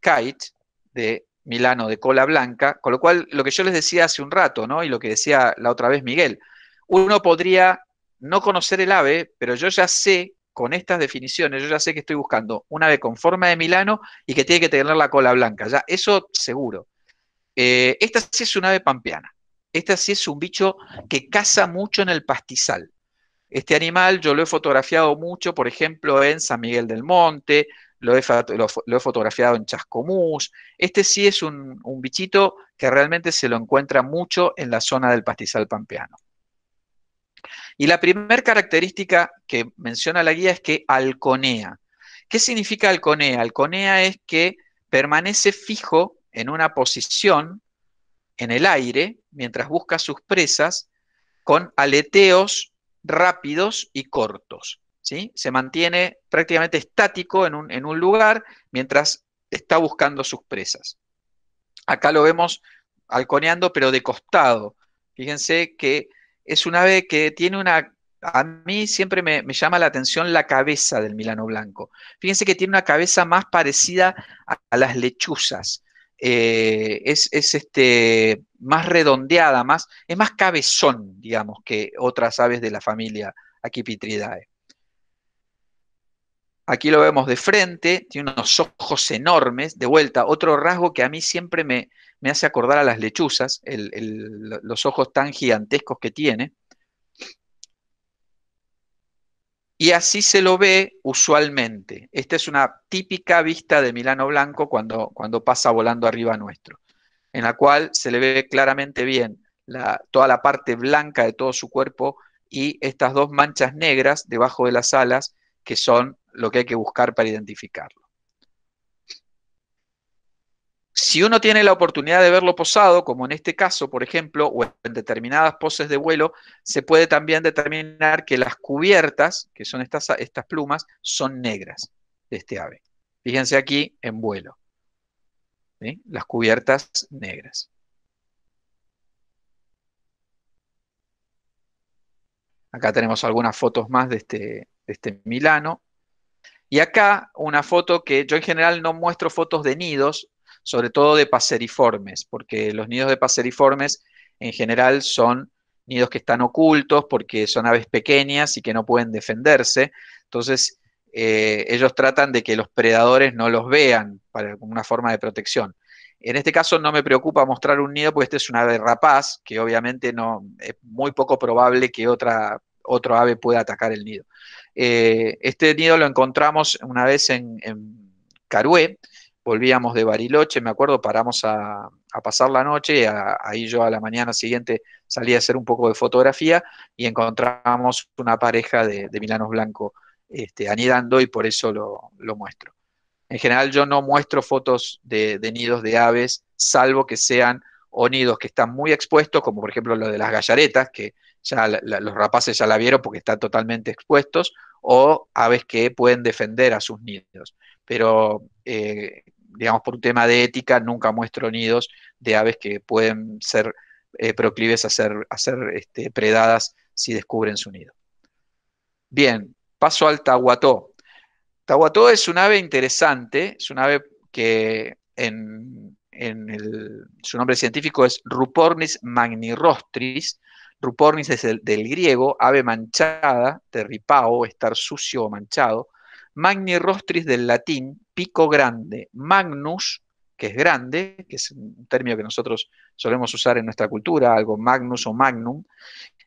Kite de Milano de cola blanca, con lo cual lo que yo les decía hace un rato, ¿no? Y lo que decía la otra vez Miguel, uno podría no conocer el ave, pero yo ya sé con estas definiciones, yo ya sé que estoy buscando un ave con forma de Milano y que tiene que tener la cola blanca, ya, eso seguro. Eh, esta sí es una ave pampeana, esta sí es un bicho que caza mucho en el pastizal. Este animal yo lo he fotografiado mucho, por ejemplo, en San Miguel del Monte, lo he, fotografiado en Chascomús. Este sí es un, un, bichito que realmente se lo encuentra mucho en la zona del pastizal pampeano. Y la primera característica que menciona la guía es que halconea. ¿Qué significa halconea? Alconea es que permanece fijo en una posición en el aire mientras busca sus presas con aleteos rápidos y cortos. Se mantiene prácticamente estático en un, lugar mientras está buscando sus presas. Acá lo vemos halconeando, pero de costado. Fíjense que es un ave que tiene una... A mí siempre me, llama la atención la cabeza del Milano Blanco. Fíjense que tiene una cabeza más parecida a, las lechuzas. Eh, es, este, más redondeada, más, es más cabezón, digamos, que otras aves de la familia Aquipitridae. Aquí lo vemos de frente, tiene unos ojos enormes. De vuelta, otro rasgo que a mí siempre me, hace acordar a las lechuzas, los ojos tan gigantescos que tiene. Y así se lo ve usualmente. Esta es una típica vista de Milano Blanco cuando, cuando pasa volando arriba nuestro, en la cual se le ve claramente bien toda la parte blanca de todo su cuerpo y estas dos manchas negras debajo de las alas que son lo que hay que buscar para identificarlo. Si uno tiene la oportunidad de verlo posado, como en este caso, por ejemplo, o en determinadas poses de vuelo, se puede también determinar que las cubiertas, que son estas, estas plumas, son negras de este ave. Fíjense aquí en vuelo. Las cubiertas negras. Acá tenemos algunas fotos más de este, de este Milano. Y acá una foto que yo en general no muestro fotos de nidos, sobre todo de paseriformes, porque los nidos de paseriformes en general son nidos que están ocultos porque son aves pequeñas y que no pueden defenderse. Entonces, eh, ellos tratan de que los predadores no los vean para una forma de protección. En este caso no me preocupa mostrar un nido porque este es un ave rapaz, que obviamente no, es muy poco probable que otra, otro ave pueda atacar el nido. Eh, este nido lo encontramos una vez en, en, Carué, volvíamos de Bariloche, me acuerdo, paramos a, pasar la noche, y ahí yo a la mañana siguiente salí a hacer un poco de fotografía y encontramos una pareja de, milanos blancos este, anidando y por eso lo, muestro. En general yo no muestro fotos de, de nidos de aves, salvo que sean o nidos que están muy expuestos, como por ejemplo lo de las gallaretas, que ya los rapaces ya la vieron porque están totalmente expuestos, o aves que pueden defender a sus nidos. Pero, eh, digamos, por un tema de ética, nunca muestro nidos de aves que pueden ser eh, proclives a ser, este, predadas si descubren su nido. Bien, paso al tahuató. Tahuató es un ave interesante, es un ave que en, su nombre científico es Rupornis magnirostris, Rupornis es del griego, ave manchada, terripao, estar sucio o manchado. Magni rostris del latín, pico grande. Magnus, que es grande, que es un término que nosotros solemos usar en nuestra cultura, algo magnus o magnum.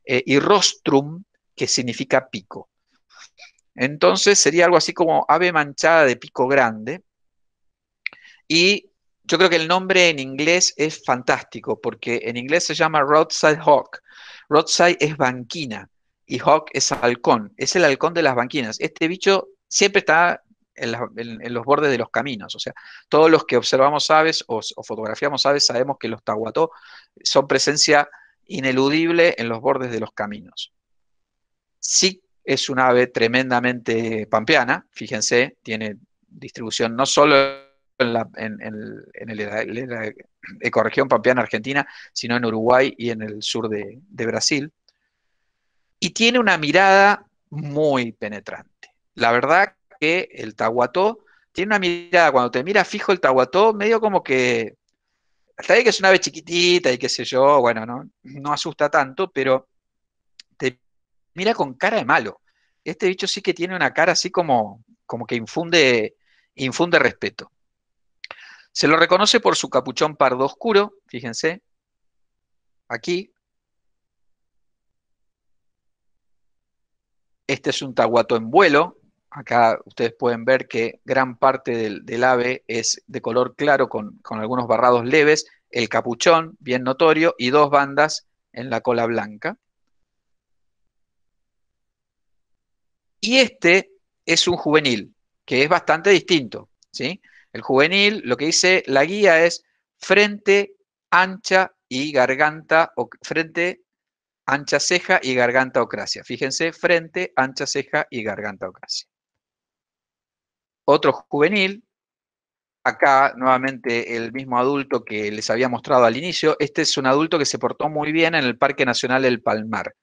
Eh, y rostrum, que significa pico. Entonces sería algo así como ave manchada de pico grande. Y yo creo que el nombre en inglés es fantástico, porque en inglés se llama Roadside Hawk. Roadside es banquina y Hawk es halcón, es el halcón de las banquinas. Este bicho siempre está en, los bordes de los caminos. O sea, todos los que observamos aves o, fotografiamos aves sabemos que los tahuató son presencia ineludible en los bordes de los caminos. Sí es un ave tremendamente pampeana, fíjense, tiene distribución no solo en, la, ecorregión pampeana argentina, sino en Uruguay y en el sur de, Brasil. Y tiene una mirada muy penetrante. La verdad que el Tahuató tiene una mirada, cuando te mira fijo el Tahuató, medio como que, hasta ahí que es una ave chiquitita y qué sé yo, bueno, no, no asusta tanto, pero te mira con cara de malo. Este bicho sí que tiene una cara así como, como que infunde, infunde respeto. Se lo reconoce por su capuchón pardo oscuro, fíjense, aquí. Este es un taguato en vuelo. Acá ustedes pueden ver que gran parte del, ave es de color claro con, con algunos barrados leves, el capuchón bien notorio y dos bandas en la cola blanca. Y este es un juvenil, que es bastante distinto, ¿sí? El juvenil, lo que dice la guía es frente ancha y garganta, o frente ancha ceja y garganta ocracia. Fíjense, frente ancha ceja y garganta ocracia. Otro juvenil, acá nuevamente el mismo adulto que les había mostrado al inicio, este es un adulto que se portó muy bien en el Parque Nacional El Palmar.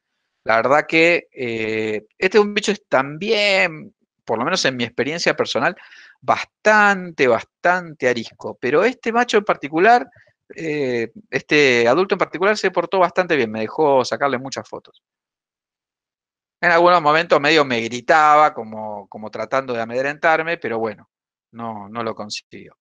La verdad que eh, este es un bicho también, por lo menos en mi experiencia personal, bastante, bastante arisco. Pero este macho en particular, eh, este adulto en particular, se portó bastante bien. Me dejó sacarle muchas fotos. En algunos momentos medio me gritaba, como, como tratando de amedrentarme, pero bueno, no, no lo consiguió.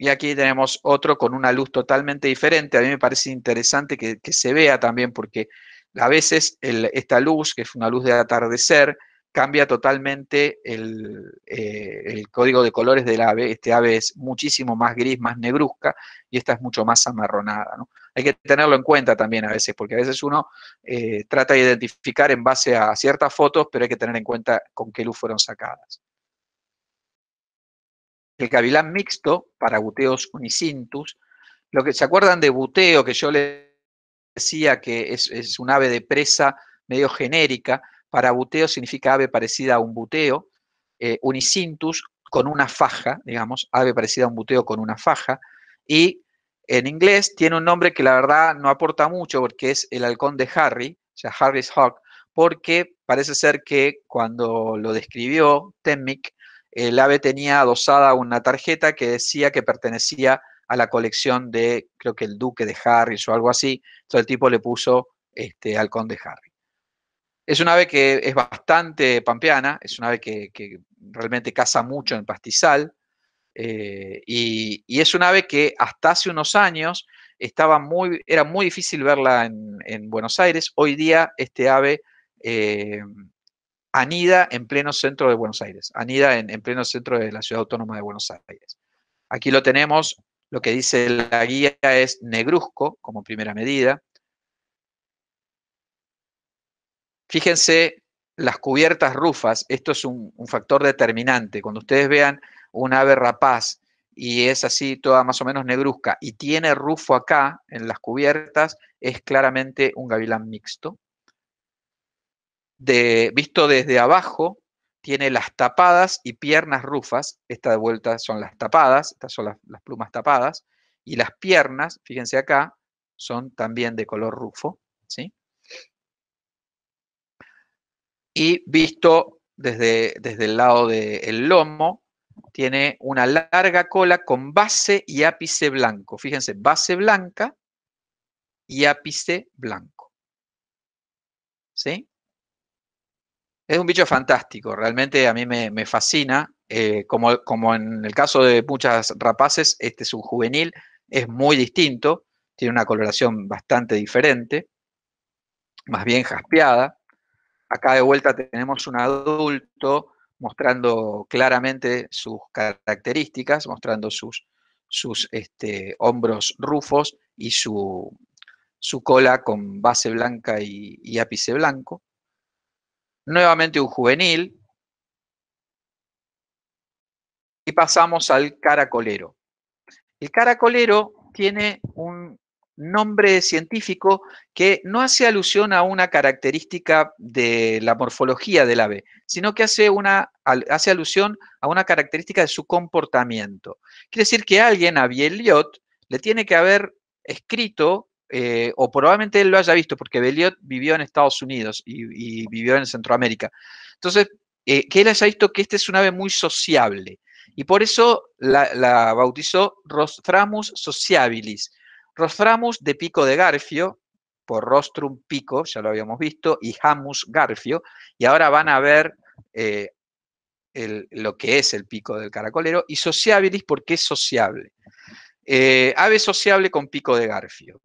Y aquí tenemos otro con una luz totalmente diferente. A mí me parece interesante que, se vea también porque a veces esta luz, que es una luz de atardecer, cambia totalmente eh, el, código de colores del ave. Este ave es muchísimo más gris, más negruzca, y esta es mucho más amarronada. Hay que tenerlo en cuenta también a veces, porque a veces uno eh, trata de identificar en base a ciertas fotos, pero hay que tener en cuenta con qué luz fueron sacadas. El cavilán mixto para buteos unicintus. Lo que, ¿Se acuerdan de buteo que yo les decía que es, es un ave de presa medio genérica? Para buteo significa ave parecida a un buteo. Eh, unicintus con una faja, digamos, ave parecida a un buteo con una faja. Y en inglés tiene un nombre que la verdad no aporta mucho porque es el halcón de Harry, o sea, Harry's Hawk, porque parece ser que cuando lo describió Temmick, el ave tenía adosada una tarjeta que decía que pertenecía a la colección de, creo que el duque de Harris o algo así, entonces el tipo le puso este halcón de Harry. Es un ave que es bastante pampeana, es un ave que, realmente caza mucho en pastizal eh, y, es un ave que hasta hace unos años estaba muy, era muy difícil verla en, Buenos Aires. Hoy día este ave eh, anida en pleno centro de Buenos Aires, anida en pleno centro de la ciudad autónoma de Buenos Aires. Aquí lo tenemos, lo que dice la guía es negruzco como primera medida. Fíjense las cubiertas rufas, esto es un, factor determinante. Cuando ustedes vean un ave rapaz y es así toda más o menos negruzca y tiene rufo acá en las cubiertas, es claramente un gavilán mixto. De, visto desde abajo, tiene las tapadas y piernas rufas. Esta de vuelta son las tapadas, estas son las, las plumas tapadas. Y las piernas, fíjense acá, son también de color rufo. ¿sí? y visto desde, desde el lado del lomo, tiene una larga cola con base y ápice blanco. Fíjense, base blanca y ápice blanco. ¿Sí? Es un bicho fantástico, realmente a mí me, fascina. Eh, como, como en el caso de muchas rapaces, este es un juvenil, es muy distinto, tiene una coloración bastante diferente, más bien jaspeada. Acá de vuelta tenemos un adulto mostrando claramente sus características, mostrando sus, sus este, hombros rufos y su, cola con base blanca y ápice blanco. Nuevamente un juvenil. Y pasamos al caracolero. El caracolero tiene un nombre científico que no hace alusión a una característica de la morfología del ave, sino que hace, una, hace alusión a una característica de su comportamiento. Quiere decir que alguien a Bieliot le tiene que haber escrito, eh, o probablemente él lo haya visto, porque Bieliot vivió en Estados Unidos y, vivió en Centroamérica. Entonces, eh, que él haya visto que este es un ave muy sociable. Y por eso la, la bautizó Rostramus sociabilis, Rostramus de Pico de Garfio, por Rostrum Pico, ya lo habíamos visto, y Hamus Garfio, y ahora van a ver eh, lo que es el pico del caracolero, y sociabilis porque es sociable. Eh, ave sociable con pico de Garfio.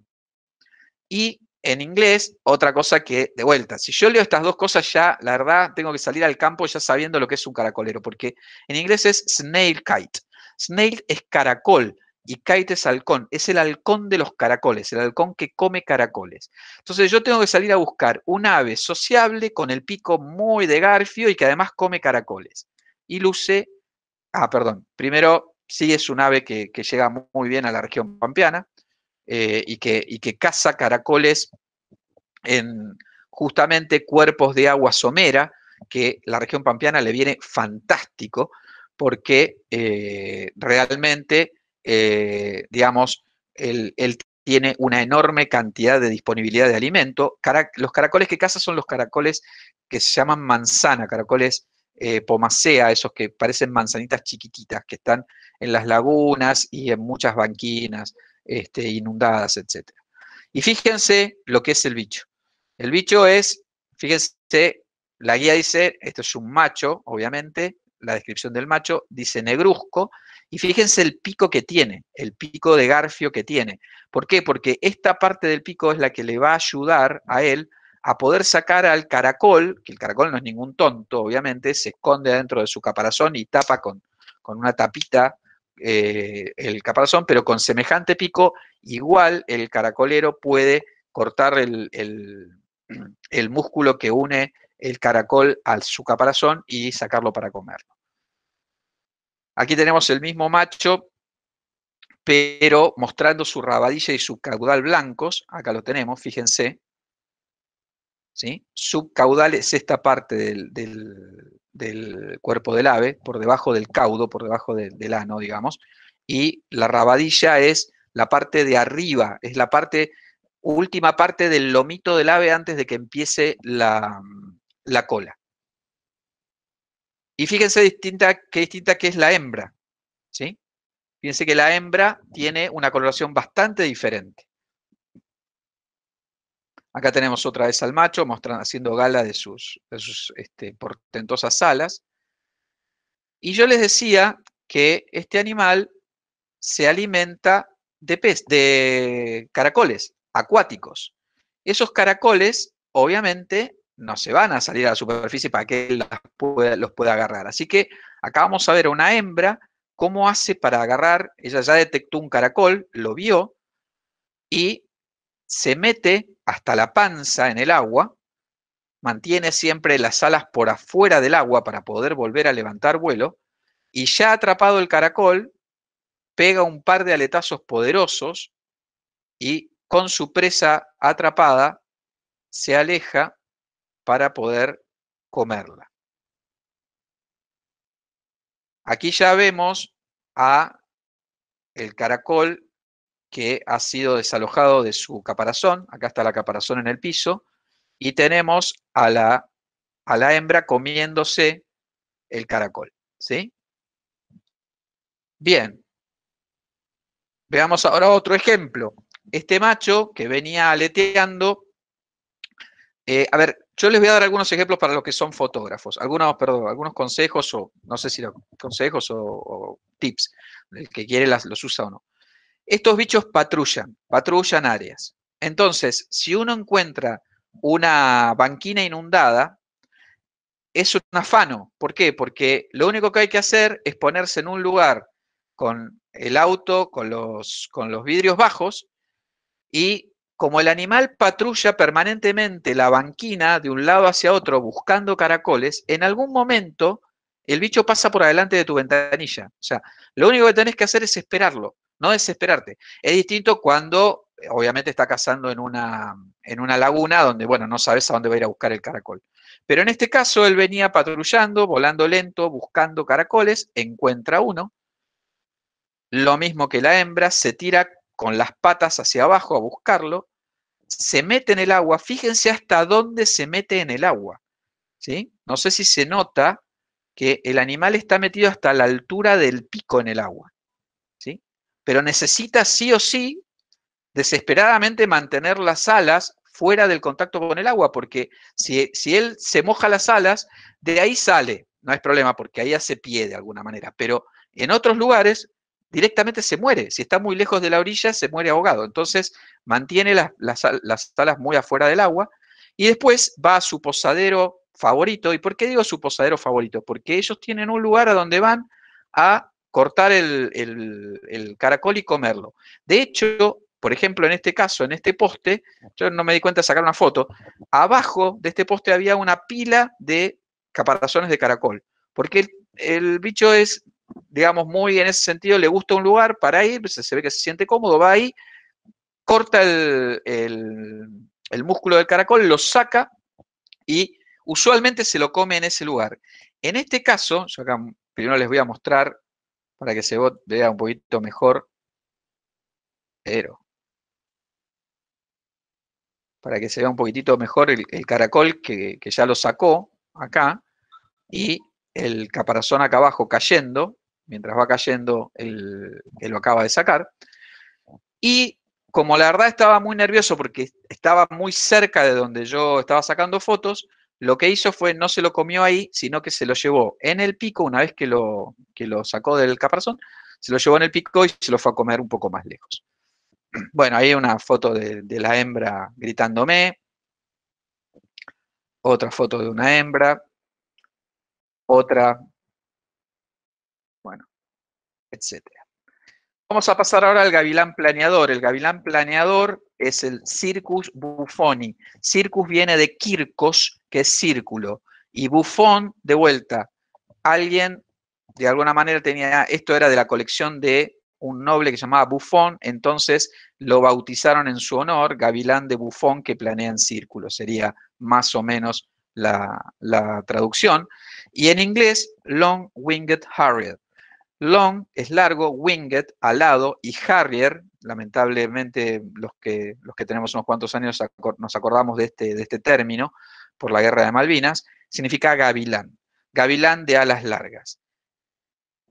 Y en inglés, otra cosa que, de vuelta, si yo leo estas dos cosas ya, la verdad, tengo que salir al campo ya sabiendo lo que es un caracolero, porque en inglés es snail kite. Snail es caracol, y Kaites halcón, es el halcón de los caracoles, el halcón que come caracoles. Entonces yo tengo que salir a buscar un ave sociable con el pico muy de garfio y que además come caracoles. Y luce, ah, perdón, primero sí es un ave que, llega muy bien a la región pampeana eh, y, que, que caza caracoles en justamente cuerpos de agua somera, que la región pampeana le viene fantástico porque eh, realmente eh, digamos, él, tiene una enorme cantidad de disponibilidad de alimento. los caracoles que caza son los caracoles que se llaman manzana, caracoles eh, pomacea, esos que parecen manzanitas chiquititas, que están en las lagunas y en muchas banquinas este, inundadas, etc. Y fíjense lo que es el bicho. El bicho es, fíjense, la guía dice, esto es un macho, obviamente, la descripción del macho, dice negruzco, y fíjense el pico que tiene, el pico de garfio que tiene. ¿Por qué? Porque esta parte del pico es la que le va a ayudar a él a poder sacar al caracol, que el caracol no es ningún tonto, obviamente, se esconde adentro de su caparazón y tapa con, con una tapita eh, el caparazón, pero con semejante pico, igual el caracolero puede cortar el, el músculo que une el caracol a su caparazón y sacarlo para comerlo. Aquí tenemos el mismo macho, pero mostrando su rabadilla y su caudal blancos. Acá lo tenemos, fíjense. ¿Sí? caudal es esta parte del, del, cuerpo del ave, por debajo del caudo, por debajo del ano, digamos. Y la rabadilla es la parte de arriba, es la parte, última parte del lomito del ave antes de que empiece la, la cola. Y fíjense distinta, qué distinta que es la hembra. ¿sí? Fíjense que la hembra tiene una coloración bastante diferente. Acá tenemos otra vez al macho mostrando, haciendo gala de sus, este, portentosas alas. Y yo les decía que este animal se alimenta de, pez, de caracoles acuáticos. Esos caracoles, obviamente, no se van a salir a la superficie para que él las los pueda agarrar. Así que acá vamos a ver a una hembra cómo hace para agarrar, ella ya detectó un caracol, lo vio y se mete hasta la panza en el agua, mantiene siempre las alas por afuera del agua para poder volver a levantar vuelo y ya atrapado el caracol, pega un par de aletazos poderosos y con su presa atrapada se aleja para poder comerla. Aquí ya vemos a el caracol que ha sido desalojado de su caparazón. Acá está la caparazón en el piso. Y tenemos a la, a la hembra comiéndose el caracol. ¿Sí? Bien. Veamos ahora otro ejemplo. Este macho que venía aleteando. Eh, a ver, yo les voy a dar algunos ejemplos para los que son fotógrafos, algunos, perdón, algunos consejos o no sé si consejos o, tips, el que quiere las, los usa o no. Estos bichos patrullan, patrullan áreas. Entonces, si uno encuentra una banquina inundada, es un afano. ¿Por qué? Porque lo único que hay que hacer es ponerse en un lugar con el auto, con los, con los vidrios bajos y como el animal patrulla permanentemente la banquina de un lado hacia otro buscando caracoles, en algún momento el bicho pasa por adelante de tu ventanilla. O sea, lo único que tenés que hacer es esperarlo, no desesperarte. Es distinto cuando, obviamente, está cazando en una, en una laguna donde, bueno, no sabes a dónde va a ir a buscar el caracol. Pero en este caso, él venía patrullando, volando lento, buscando caracoles, encuentra uno. Lo mismo que la hembra, se tira con las patas hacia abajo a buscarlo se mete en el agua, fíjense hasta dónde se mete en el agua. ¿sí? No sé si se nota que el animal está metido hasta la altura del pico en el agua. ¿sí? Pero necesita sí o sí desesperadamente mantener las alas fuera del contacto con el agua, porque si, si él se moja las alas, de ahí sale, no es problema porque ahí hace pie de alguna manera, pero en otros lugares directamente se muere. Si está muy lejos de la orilla, se muere ahogado. Entonces mantiene las, las, alas muy afuera del agua y después va a su posadero favorito. ¿Y por qué digo su posadero favorito? Porque ellos tienen un lugar a donde van a cortar el, caracol y comerlo. De hecho, por ejemplo, en este caso, en este poste, yo no me di cuenta de sacar una foto, abajo de este poste había una pila de caparazones de caracol, porque el bicho es digamos, muy en ese sentido, le gusta un lugar para ir, se, ve que se siente cómodo, va ahí, corta el, el, músculo del caracol, lo saca y usualmente se lo come en ese lugar. En este caso, yo acá primero les voy a mostrar para que se vea un poquito mejor, pero para que se vea un poquitito mejor el, caracol que, que, ya lo sacó acá y el caparazón acá abajo cayendo mientras va cayendo, el que lo acaba de sacar. Y como la verdad estaba muy nervioso porque estaba muy cerca de donde yo estaba sacando fotos, lo que hizo fue no se lo comió ahí, sino que se lo llevó en el pico, una vez que lo, que lo sacó del caparazón, se lo llevó en el pico y se lo fue a comer un poco más lejos. Bueno, ahí una foto de, de la hembra gritándome, otra foto de una hembra, otra etcétera. Vamos a pasar ahora al gavilán planeador. El gavilán planeador es el Circus Buffoni. Circus viene de Kircos, que es círculo, y Buffon, de vuelta. Alguien, de alguna manera, tenía, esto era de la colección de un noble que se llamaba Buffon, entonces lo bautizaron en su honor, Gavilán de Buffon, que planea en círculo. Sería más o menos la, la traducción. Y en inglés, Long Winged Harrier, Long es largo, Winged, alado, y Harrier, lamentablemente los que, los que tenemos unos cuantos años nos acordamos de este, de este término por la guerra de Malvinas, significa gavilán, gavilán de alas largas.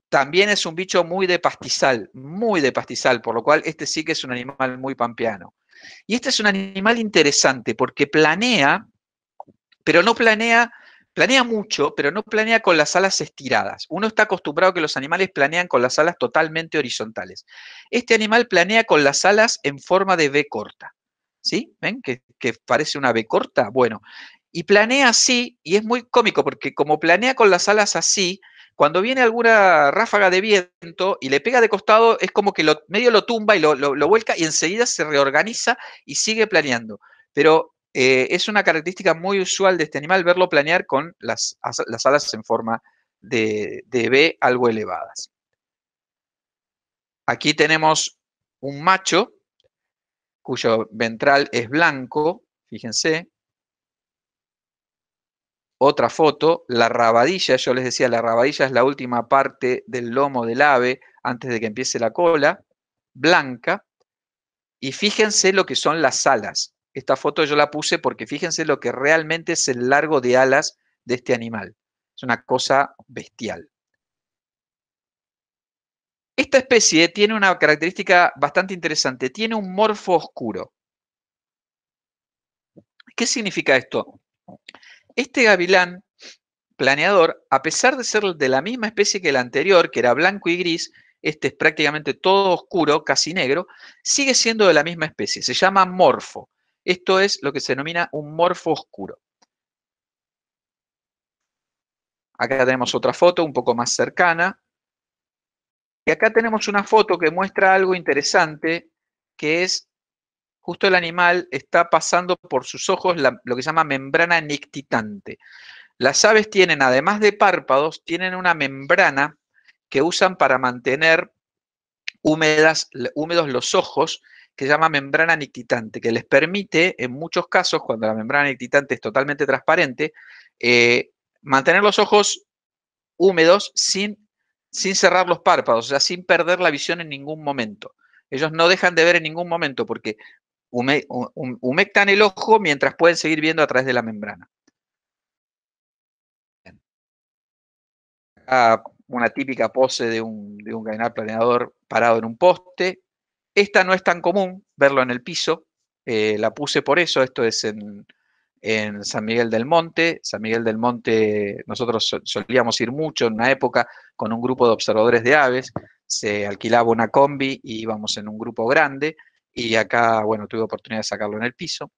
También es un bicho muy de pastizal, muy de pastizal, por lo cual este sí que es un animal muy pampeano. Y este es un animal interesante porque planea, pero no planea Planea mucho, pero no planea con las alas estiradas. Uno está acostumbrado a que los animales planean con las alas totalmente horizontales. Este animal planea con las alas en forma de B corta. ¿Sí? ¿Ven? Que, parece una B corta. Bueno, y planea así, y es muy cómico, porque como planea con las alas así, cuando viene alguna ráfaga de viento y le pega de costado, es como que medio lo tumba y lo, lo vuelca y enseguida se reorganiza y sigue planeando. Pero eh, es una característica muy usual de este animal verlo planear con las, alas en forma de, de B algo elevadas. Aquí tenemos un macho cuyo ventral es blanco, fíjense. Otra foto, la rabadilla, yo les decía, la rabadilla es la última parte del lomo del ave antes de que empiece la cola, blanca. Y fíjense lo que son las alas. Esta foto yo la puse porque fíjense lo que realmente es el largo de alas de este animal. Es una cosa bestial. Esta especie tiene una característica bastante interesante. Tiene un morfo oscuro. ¿Qué significa esto? Este gavilán planeador, a pesar de ser de la misma especie que el anterior, que era blanco y gris, este es prácticamente todo oscuro, casi negro, sigue siendo de la misma especie. Se llama morfo. Esto es lo que se denomina un morfo oscuro. Acá tenemos otra foto un poco más cercana. Y acá tenemos una foto que muestra algo interesante, que es justo el animal está pasando por sus ojos lo que se llama membrana nictitante. Las aves tienen, además de párpados, tienen una membrana que usan para mantener húmedos los ojos que se llama membrana nictitante, que les permite, en muchos casos, cuando la membrana nictitante es totalmente transparente, eh, mantener los ojos húmedos sin, sin cerrar los párpados, o sea, sin perder la visión en ningún momento. Ellos no dejan de ver en ningún momento porque humectan el ojo mientras pueden seguir viendo a través de la membrana. una típica pose de un, de planeador parado en un poste, esta no es tan común verlo en el piso. Eh, la puse por eso. Esto es en, San Miguel del Monte. San Miguel del Monte, nosotros solíamos ir mucho en una época con un grupo de observadores de aves. Se alquilaba una combi y íbamos en un grupo grande. Y acá, bueno, tuve oportunidad de sacarlo en el piso.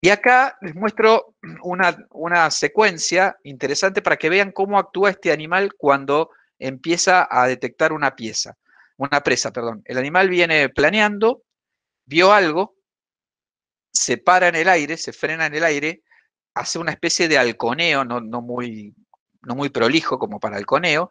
Y acá les muestro una secuencia interesante para que vean cómo actúa este animal cuando empieza a detectar una pieza una presa, perdón. El animal viene planeando, vio algo, se para en el aire, se frena en el aire, hace una especie de halconeo, no, muy, muy prolijo como para halconeo,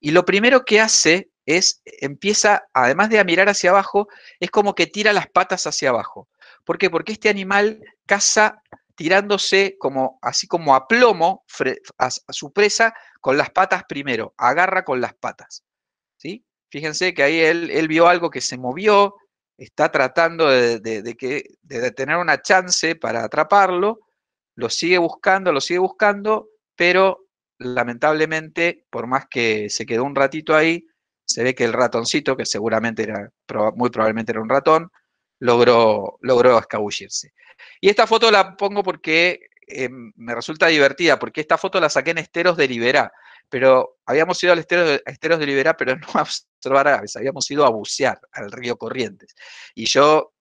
y lo primero que hace es, empieza, además de mirar hacia abajo, es como que tira las patas hacia abajo. ¿Por qué? Porque este animal caza tirándose como, así como a plomo a su presa con las patas primero, agarra con las patas. Fíjense que ahí él, vio algo que se movió, está tratando de, tener una chance para atraparlo, lo sigue buscando, lo sigue buscando, pero lamentablemente, por más que se quedó un ratito ahí, se ve que el ratoncito, que seguramente era, muy probablemente era un ratón, logró, logró escabullirse. Y esta foto la pongo porque eh, me resulta divertida, porque esta foto la saqué en Esteros de Liberá pero habíamos ido al estero, esteros de Liberá, pero no a observar aves, habíamos ido a bucear al río Corrientes. Y yo,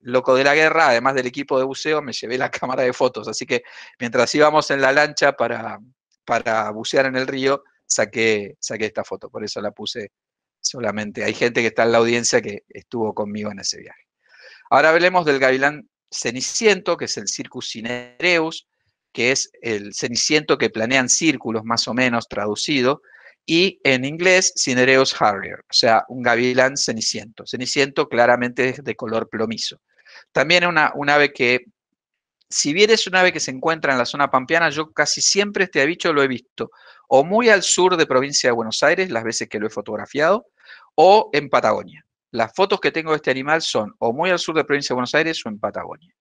loco de la guerra, además del equipo de buceo, me llevé la cámara de fotos, así que mientras íbamos en la lancha para, bucear en el río, saqué, saqué esta foto, por eso la puse solamente. Hay gente que está en la audiencia que estuvo conmigo en ese viaje. Ahora hablemos del gavilán ceniciento, que es el Circus cinereus, que es el Ceniciento que planean círculos, más o menos traducido, y en inglés Cinereus Harrier, o sea, un gavilán ceniciento. Ceniciento claramente es de color plomizo. También una, un ave que, si bien es un ave que se encuentra en la zona pampeana, yo casi siempre este bicho lo he visto, o muy al sur de provincia de Buenos Aires, las veces que lo he fotografiado, o en Patagonia. Las fotos que tengo de este animal son o muy al sur de provincia de Buenos Aires o en Patagonia.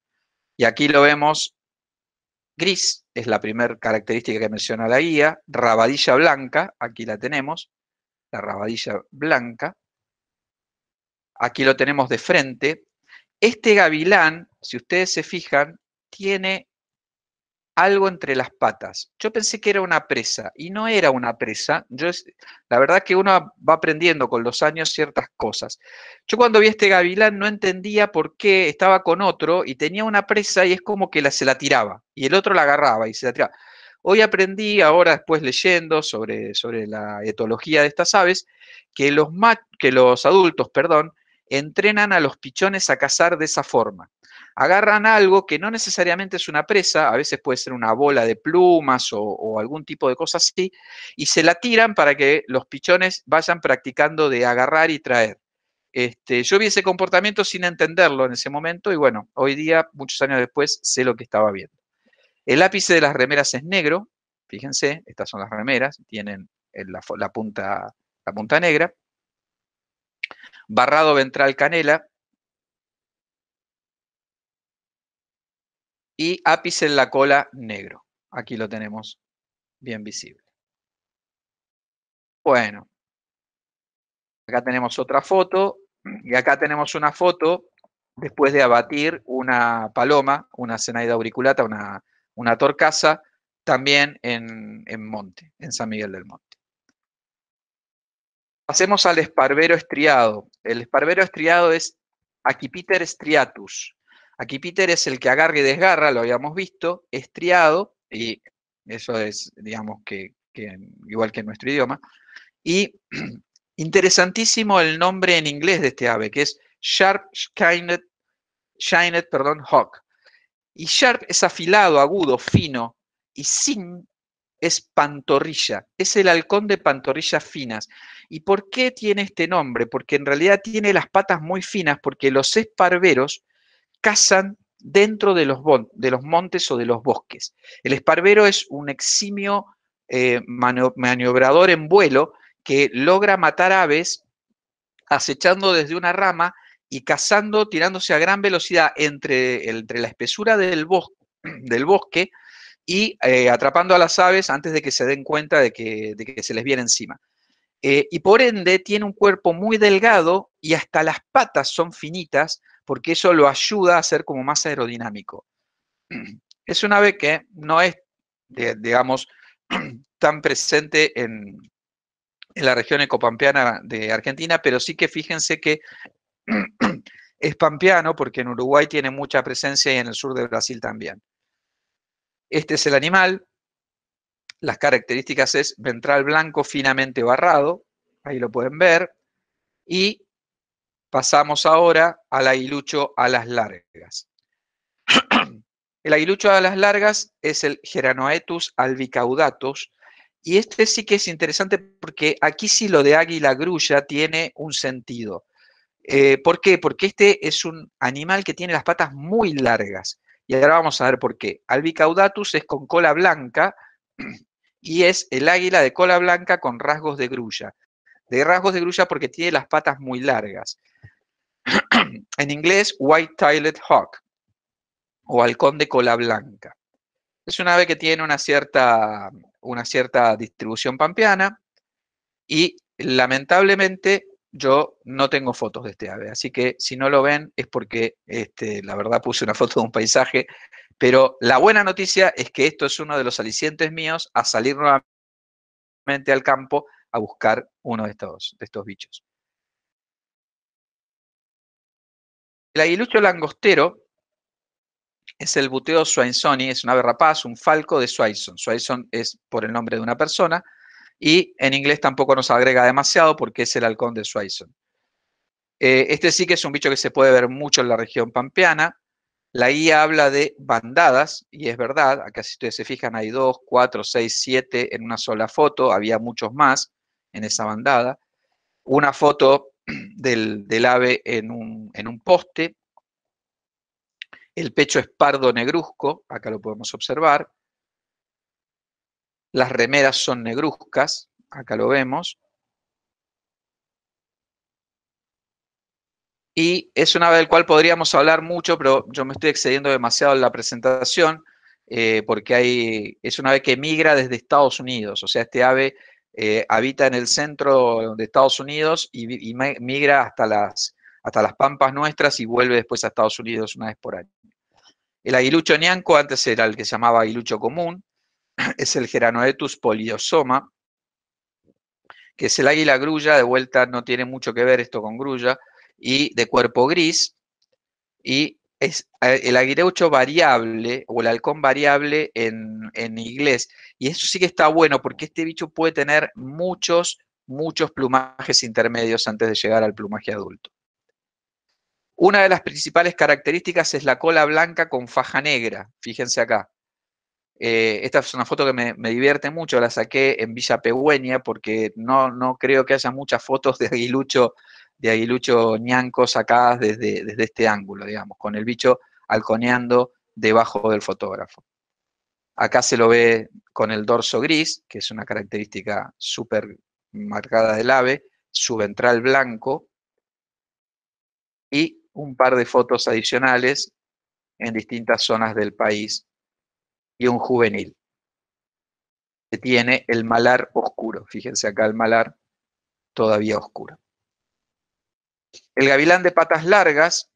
Y aquí lo vemos gris, es la primera característica que menciona la guía, rabadilla blanca, aquí la tenemos, la rabadilla blanca, aquí lo tenemos de frente. Este gavilán, si ustedes se fijan, tiene algo entre las patas. Yo pensé que era una presa y no era una presa. Yo, la verdad que uno va aprendiendo con los años ciertas cosas. Yo cuando vi este gavilán no entendía por qué estaba con otro y tenía una presa y es como que se la tiraba y el otro la agarraba y se la tiraba. Hoy aprendí, ahora después leyendo sobre, sobre la etología de estas aves, que los, que los adultos perdón, entrenan a los pichones a cazar de esa forma agarran algo que no necesariamente es una presa, a veces puede ser una bola de plumas o, algún tipo de cosa así, y se la tiran para que los pichones vayan practicando de agarrar y traer. Este, yo vi ese comportamiento sin entenderlo en ese momento y bueno, hoy día, muchos años después, sé lo que estaba viendo. El ápice de las remeras es negro, fíjense, estas son las remeras, tienen punta, la punta negra. Barrado ventral canela, y ápice en la cola negro. Aquí lo tenemos bien visible. Bueno, acá tenemos otra foto y acá tenemos una foto después de abatir una paloma, una cenaida auriculata, una, una torcaza, también en, Monte, en San Miguel del Monte. Pasemos al esparbero estriado. El esparbero estriado es Aquipiter striatus, Aquí Peter es el que agarra y desgarra, lo habíamos visto, estriado, y eso es, digamos, que, igual que en nuestro idioma. Y interesantísimo el nombre en inglés de este ave, que es Sharp Shined, Hawk. Y Sharp es afilado, agudo, fino, y Sin es pantorrilla, es el halcón de pantorrillas finas. ¿Y por qué tiene este nombre? Porque en realidad tiene las patas muy finas, porque los esparberos, cazan dentro de los, de los montes o de los bosques. El esparbero es un eximio eh, maniobrador en vuelo que logra matar aves acechando desde una rama y cazando, tirándose a gran velocidad entre, entre la espesura del, bosque, del bosque y eh, atrapando a las aves antes de que se den cuenta de que, se les viene encima. Eh, y por ende tiene un cuerpo muy delgado y hasta las patas son finitas, porque eso lo ayuda a ser como más aerodinámico. Es un ave que no es, digamos, tan presente en, la región ecopampeana de Argentina, pero sí que fíjense que es pampeano porque en Uruguay tiene mucha presencia y en el sur de Brasil también. Este es el animal. Las características es ventral blanco finamente barrado, ahí lo pueden ver, y Pasamos ahora al aguilucho a las largas. el aguilucho a las largas es el Geranoetus albicaudatus, y este sí que es interesante porque aquí sí lo de águila grulla tiene un sentido. Eh, ¿Por qué? Porque este es un animal que tiene las patas muy largas. Y ahora vamos a ver por qué. Albicaudatus es con cola blanca y es el águila de cola blanca con rasgos de grulla de rasgos de grulla porque tiene las patas muy largas. en inglés, white-tailed hawk o halcón de cola blanca. Es un ave que tiene una cierta, una cierta distribución pampeana y lamentablemente yo no tengo fotos de este ave, así que si no lo ven es porque este, la verdad puse una foto de un paisaje, pero la buena noticia es que esto es uno de los alicientes míos a salir nuevamente al campo a buscar uno de estos, de estos bichos. El aguilucho langostero es el buteo Swainsoni, es un ave rapaz, un falco de Swainson. Swainson es por el nombre de una persona y en inglés tampoco nos agrega demasiado porque es el halcón de Swainson. Eh, este sí que es un bicho que se puede ver mucho en la región pampeana. La guía habla de bandadas, y es verdad, acá si ustedes se fijan hay dos, cuatro, seis, siete en una sola foto, había muchos más en esa bandada, una foto del, ave en un, poste, el pecho es pardo negruzco, acá lo podemos observar, las remeras son negruzcas, acá lo vemos, y es un ave del cual podríamos hablar mucho, pero yo me estoy excediendo demasiado en la presentación, eh, porque hay, es un ave que migra desde Estados Unidos, o sea, este ave eh, habita en el centro de Estados Unidos y, migra hasta las, hasta las pampas nuestras y vuelve después a Estados Unidos una vez por año. El aguilucho ñanco antes era el que se llamaba aguilucho común, es el Geranoetus poliosoma, que es el águila grulla, de vuelta no tiene mucho que ver esto con grulla, y de cuerpo gris, y es el aguireucho variable o el halcón variable en, inglés. Y eso sí que está bueno porque este bicho puede tener muchos, muchos plumajes intermedios antes de llegar al plumaje adulto. Una de las principales características es la cola blanca con faja negra. Fíjense acá. Eh, esta es una foto que me, divierte mucho, la saqué en Villa Pehueña porque no, no creo que haya muchas fotos de aguilucho de aguilucho ñanco sacadas desde, desde este ángulo, digamos, con el bicho halconeando debajo del fotógrafo. Acá se lo ve con el dorso gris, que es una característica súper marcada del ave, su ventral blanco y un par de fotos adicionales en distintas zonas del país y un juvenil que tiene el malar oscuro. Fíjense acá el malar todavía oscuro. El gavilán de patas largas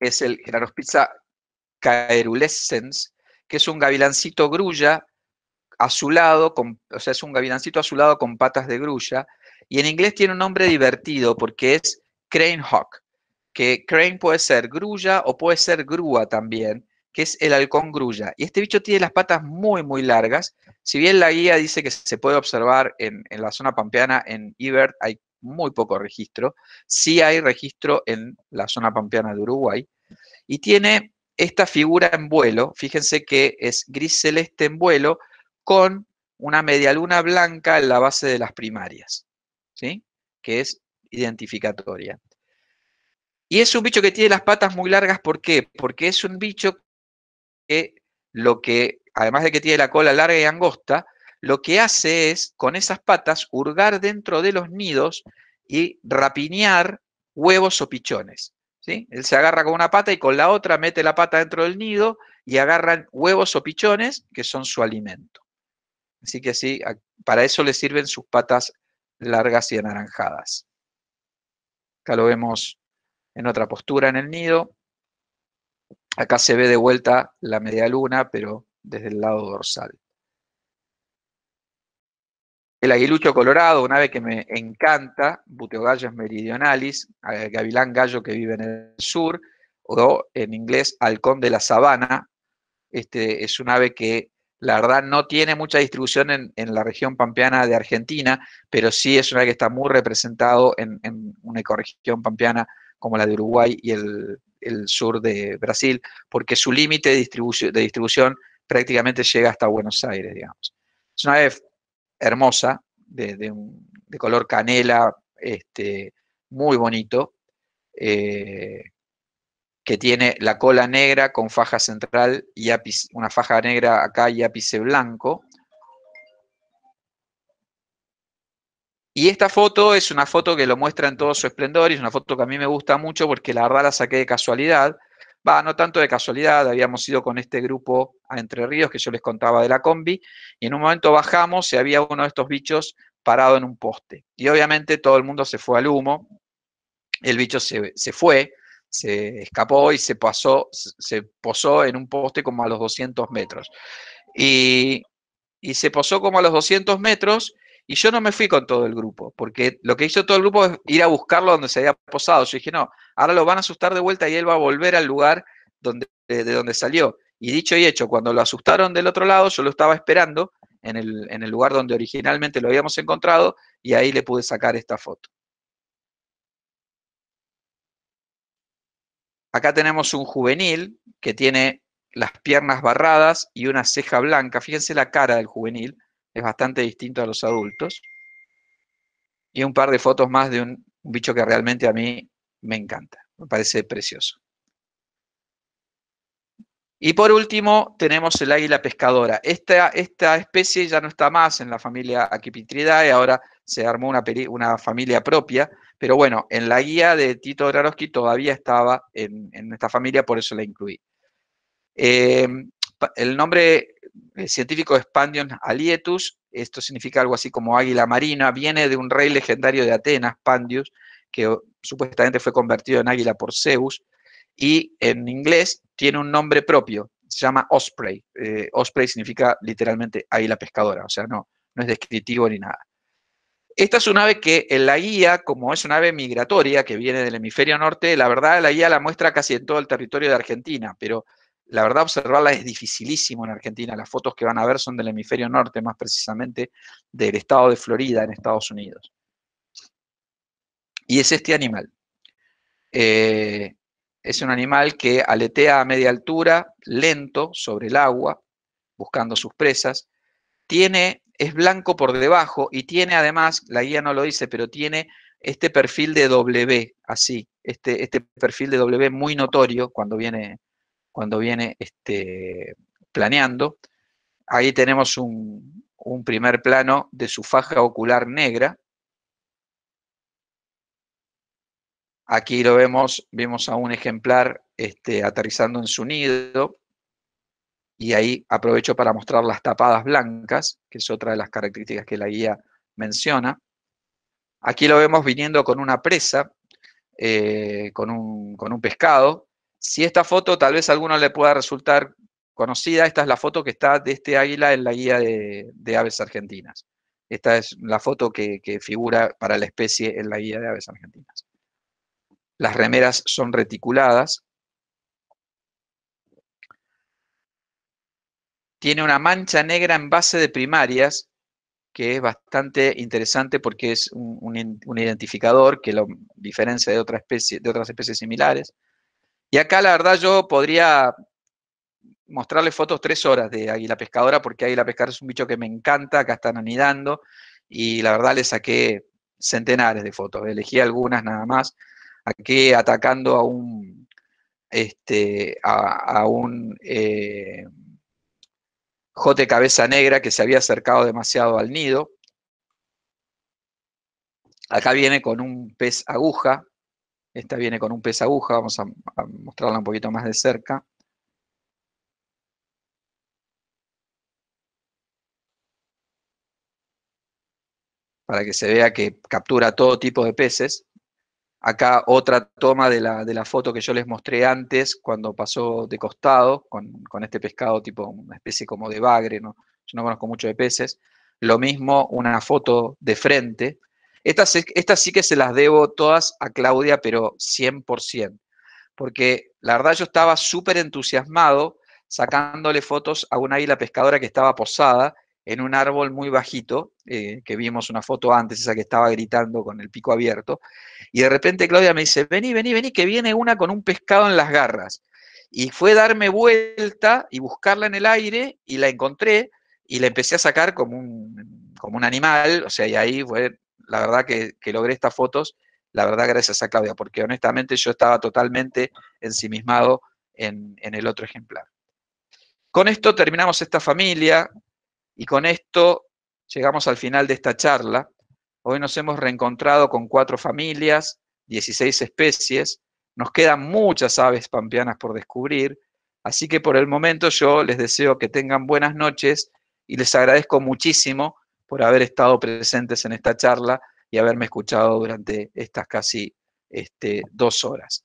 es el Pizza caerulescens, que es un gavilancito grulla azulado, o sea, es un gavilancito azulado con patas de grulla, y en inglés tiene un nombre divertido porque es crane hawk, que crane puede ser grulla o puede ser grúa también, que es el halcón grulla. Y este bicho tiene las patas muy, muy largas. Si bien la guía dice que se puede observar en, la zona pampeana, en Ibert hay muy poco registro. Sí hay registro en la zona pampeana de Uruguay. Y tiene esta figura en vuelo, fíjense que es gris celeste en vuelo con una medialuna blanca en la base de las primarias, ¿sí? que es identificatoria. Y es un bicho que tiene las patas muy largas, ¿por qué? Porque es un bicho que lo que, además de que tiene la cola larga y angosta, lo que hace es, con esas patas, hurgar dentro de los nidos y rapiñar huevos o pichones. ¿sí? Él se agarra con una pata y con la otra mete la pata dentro del nido y agarran huevos o pichones que son su alimento. Así que sí, para eso le sirven sus patas largas y anaranjadas. Acá lo vemos en otra postura en el nido. Acá se ve de vuelta la media luna, pero desde el lado dorsal. El aguilucho colorado, una ave que me encanta, Buteogallos meridionalis, eh, gavilán gallo que vive en el sur, o en inglés halcón de la sabana. Este es un ave que la verdad no tiene mucha distribución en, la región pampeana de Argentina, pero sí es una ave que está muy representado en, una ecorregión pampeana como la de Uruguay y el, sur de Brasil, porque su límite de, distribución, de distribución prácticamente llega hasta Buenos Aires, digamos. Es una ave hermosa, de, color canela, este, muy bonito, eh, que tiene la cola negra con faja central y una faja negra acá y ápice blanco. Y esta foto es una foto que lo muestra en todo su esplendor y es una foto que a mí me gusta mucho porque la verdad la saqué de casualidad va, no tanto de casualidad, habíamos ido con este grupo a Entre Ríos que yo les contaba de la combi, y en un momento bajamos y había uno de estos bichos parado en un poste. Y obviamente todo el mundo se fue al humo, el bicho se, fue, se escapó y se pasó, se posó en un poste como a los 200 metros. Y, y se posó como a los 200 metros y yo no me fui con todo el grupo, porque lo que hizo todo el grupo es ir a buscarlo donde se había posado. Yo dije, no, ahora lo van a asustar de vuelta y él va a volver al lugar donde, de, donde salió. Y dicho y hecho, cuando lo asustaron del otro lado, yo lo estaba esperando en el, en el lugar donde originalmente lo habíamos encontrado y ahí le pude sacar esta foto. Acá tenemos un juvenil que tiene las piernas barradas y una ceja blanca. Fíjense la cara del juvenil es bastante distinto a los adultos. Y un par de fotos más de un, bicho que realmente a mí me encanta, me parece precioso. Y por último, tenemos el águila pescadora. Esta, esta especie ya no está más en la familia Aquipitridae, ahora se armó una, una familia propia, pero bueno, en la guía de Tito Graroski todavía estaba en, esta familia, por eso la incluí. Eh, el nombre el eh, científico Spandion Alietus, esto significa algo así como águila marina, viene de un rey legendario de Atenas, Pandius, que oh, supuestamente fue convertido en águila por Zeus, y en inglés tiene un nombre propio, se llama Osprey. Eh, Osprey significa literalmente águila pescadora, o sea, no, no es descriptivo ni nada. Esta es una ave que en la guía, como es una ave migratoria que viene del hemisferio norte, la verdad la guía la muestra casi en todo el territorio de Argentina, pero la verdad, observarla es dificilísimo en Argentina. Las fotos que van a ver son del hemisferio norte, más precisamente del estado de Florida, en Estados Unidos. Y es este animal. Eh, es un animal que aletea a media altura, lento, sobre el agua, buscando sus presas. Tiene, es blanco por debajo y tiene además, la guía no lo dice, pero tiene este perfil de W, así, este, este perfil de W muy notorio cuando viene cuando viene este, planeando. Ahí tenemos un, primer plano de su faja ocular negra. Aquí lo vemos, vemos a un ejemplar este, aterrizando en su nido. Y ahí aprovecho para mostrar las tapadas blancas, que es otra de las características que la guía menciona. Aquí lo vemos viniendo con una presa, eh, con un pescado, si esta foto tal vez a alguno le pueda resultar conocida, esta es la foto que está de este águila en la guía de, aves argentinas. Esta es la foto que, figura para la especie en la guía de aves argentinas. Las remeras son reticuladas. Tiene una mancha negra en base de primarias, que es bastante interesante porque es un, identificador que lo diferencia de, de otras especies similares. Y acá la verdad yo podría mostrarles fotos tres horas de águila pescadora, porque águila pescadora es un bicho que me encanta, acá están anidando, y la verdad le saqué centenares de fotos, elegí algunas nada más, aquí atacando a un, este, a, un eh, jote cabeza negra que se había acercado demasiado al nido, acá viene con un pez aguja, esta viene con un pez aguja, vamos a, mostrarla un poquito más de cerca. Para que se vea que captura todo tipo de peces. Acá otra toma de la, foto que yo les mostré antes, cuando pasó de costado, con, este pescado tipo una especie como de bagre, ¿no? yo no conozco mucho de peces. Lo mismo una foto de frente, estas, sí que se las debo todas a Claudia, pero 100%, porque la verdad yo estaba súper entusiasmado sacándole fotos a una águila pescadora que estaba posada en un árbol muy bajito, eh, que vimos una foto antes, esa que estaba gritando con el pico abierto, y de repente Claudia me dice, vení, vení, vení, que viene una con un pescado en las garras. Y fue darme vuelta y buscarla en el aire y la encontré y la empecé a sacar como un, como un animal, o sea, y ahí fue la verdad que, logré estas fotos, la verdad gracias a Claudia, porque honestamente yo estaba totalmente ensimismado en, en el otro ejemplar. Con esto terminamos esta familia y con esto llegamos al final de esta charla. Hoy nos hemos reencontrado con cuatro familias, 16 especies. Nos quedan muchas aves pampeanas por descubrir, así que por el momento yo les deseo que tengan buenas noches y les agradezco muchísimo por haber estado presentes en esta charla y haberme escuchado durante estas casi este, dos horas.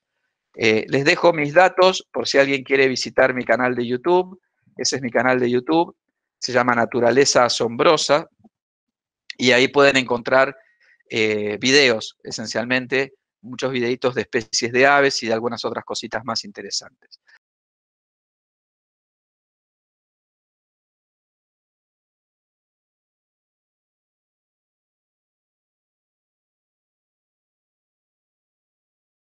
Eh, les dejo mis datos por si alguien quiere visitar mi canal de YouTube. Ese es mi canal de YouTube. Se llama Naturaleza Asombrosa. Y ahí pueden encontrar eh, videos, esencialmente, muchos videitos de especies de aves y de algunas otras cositas más interesantes.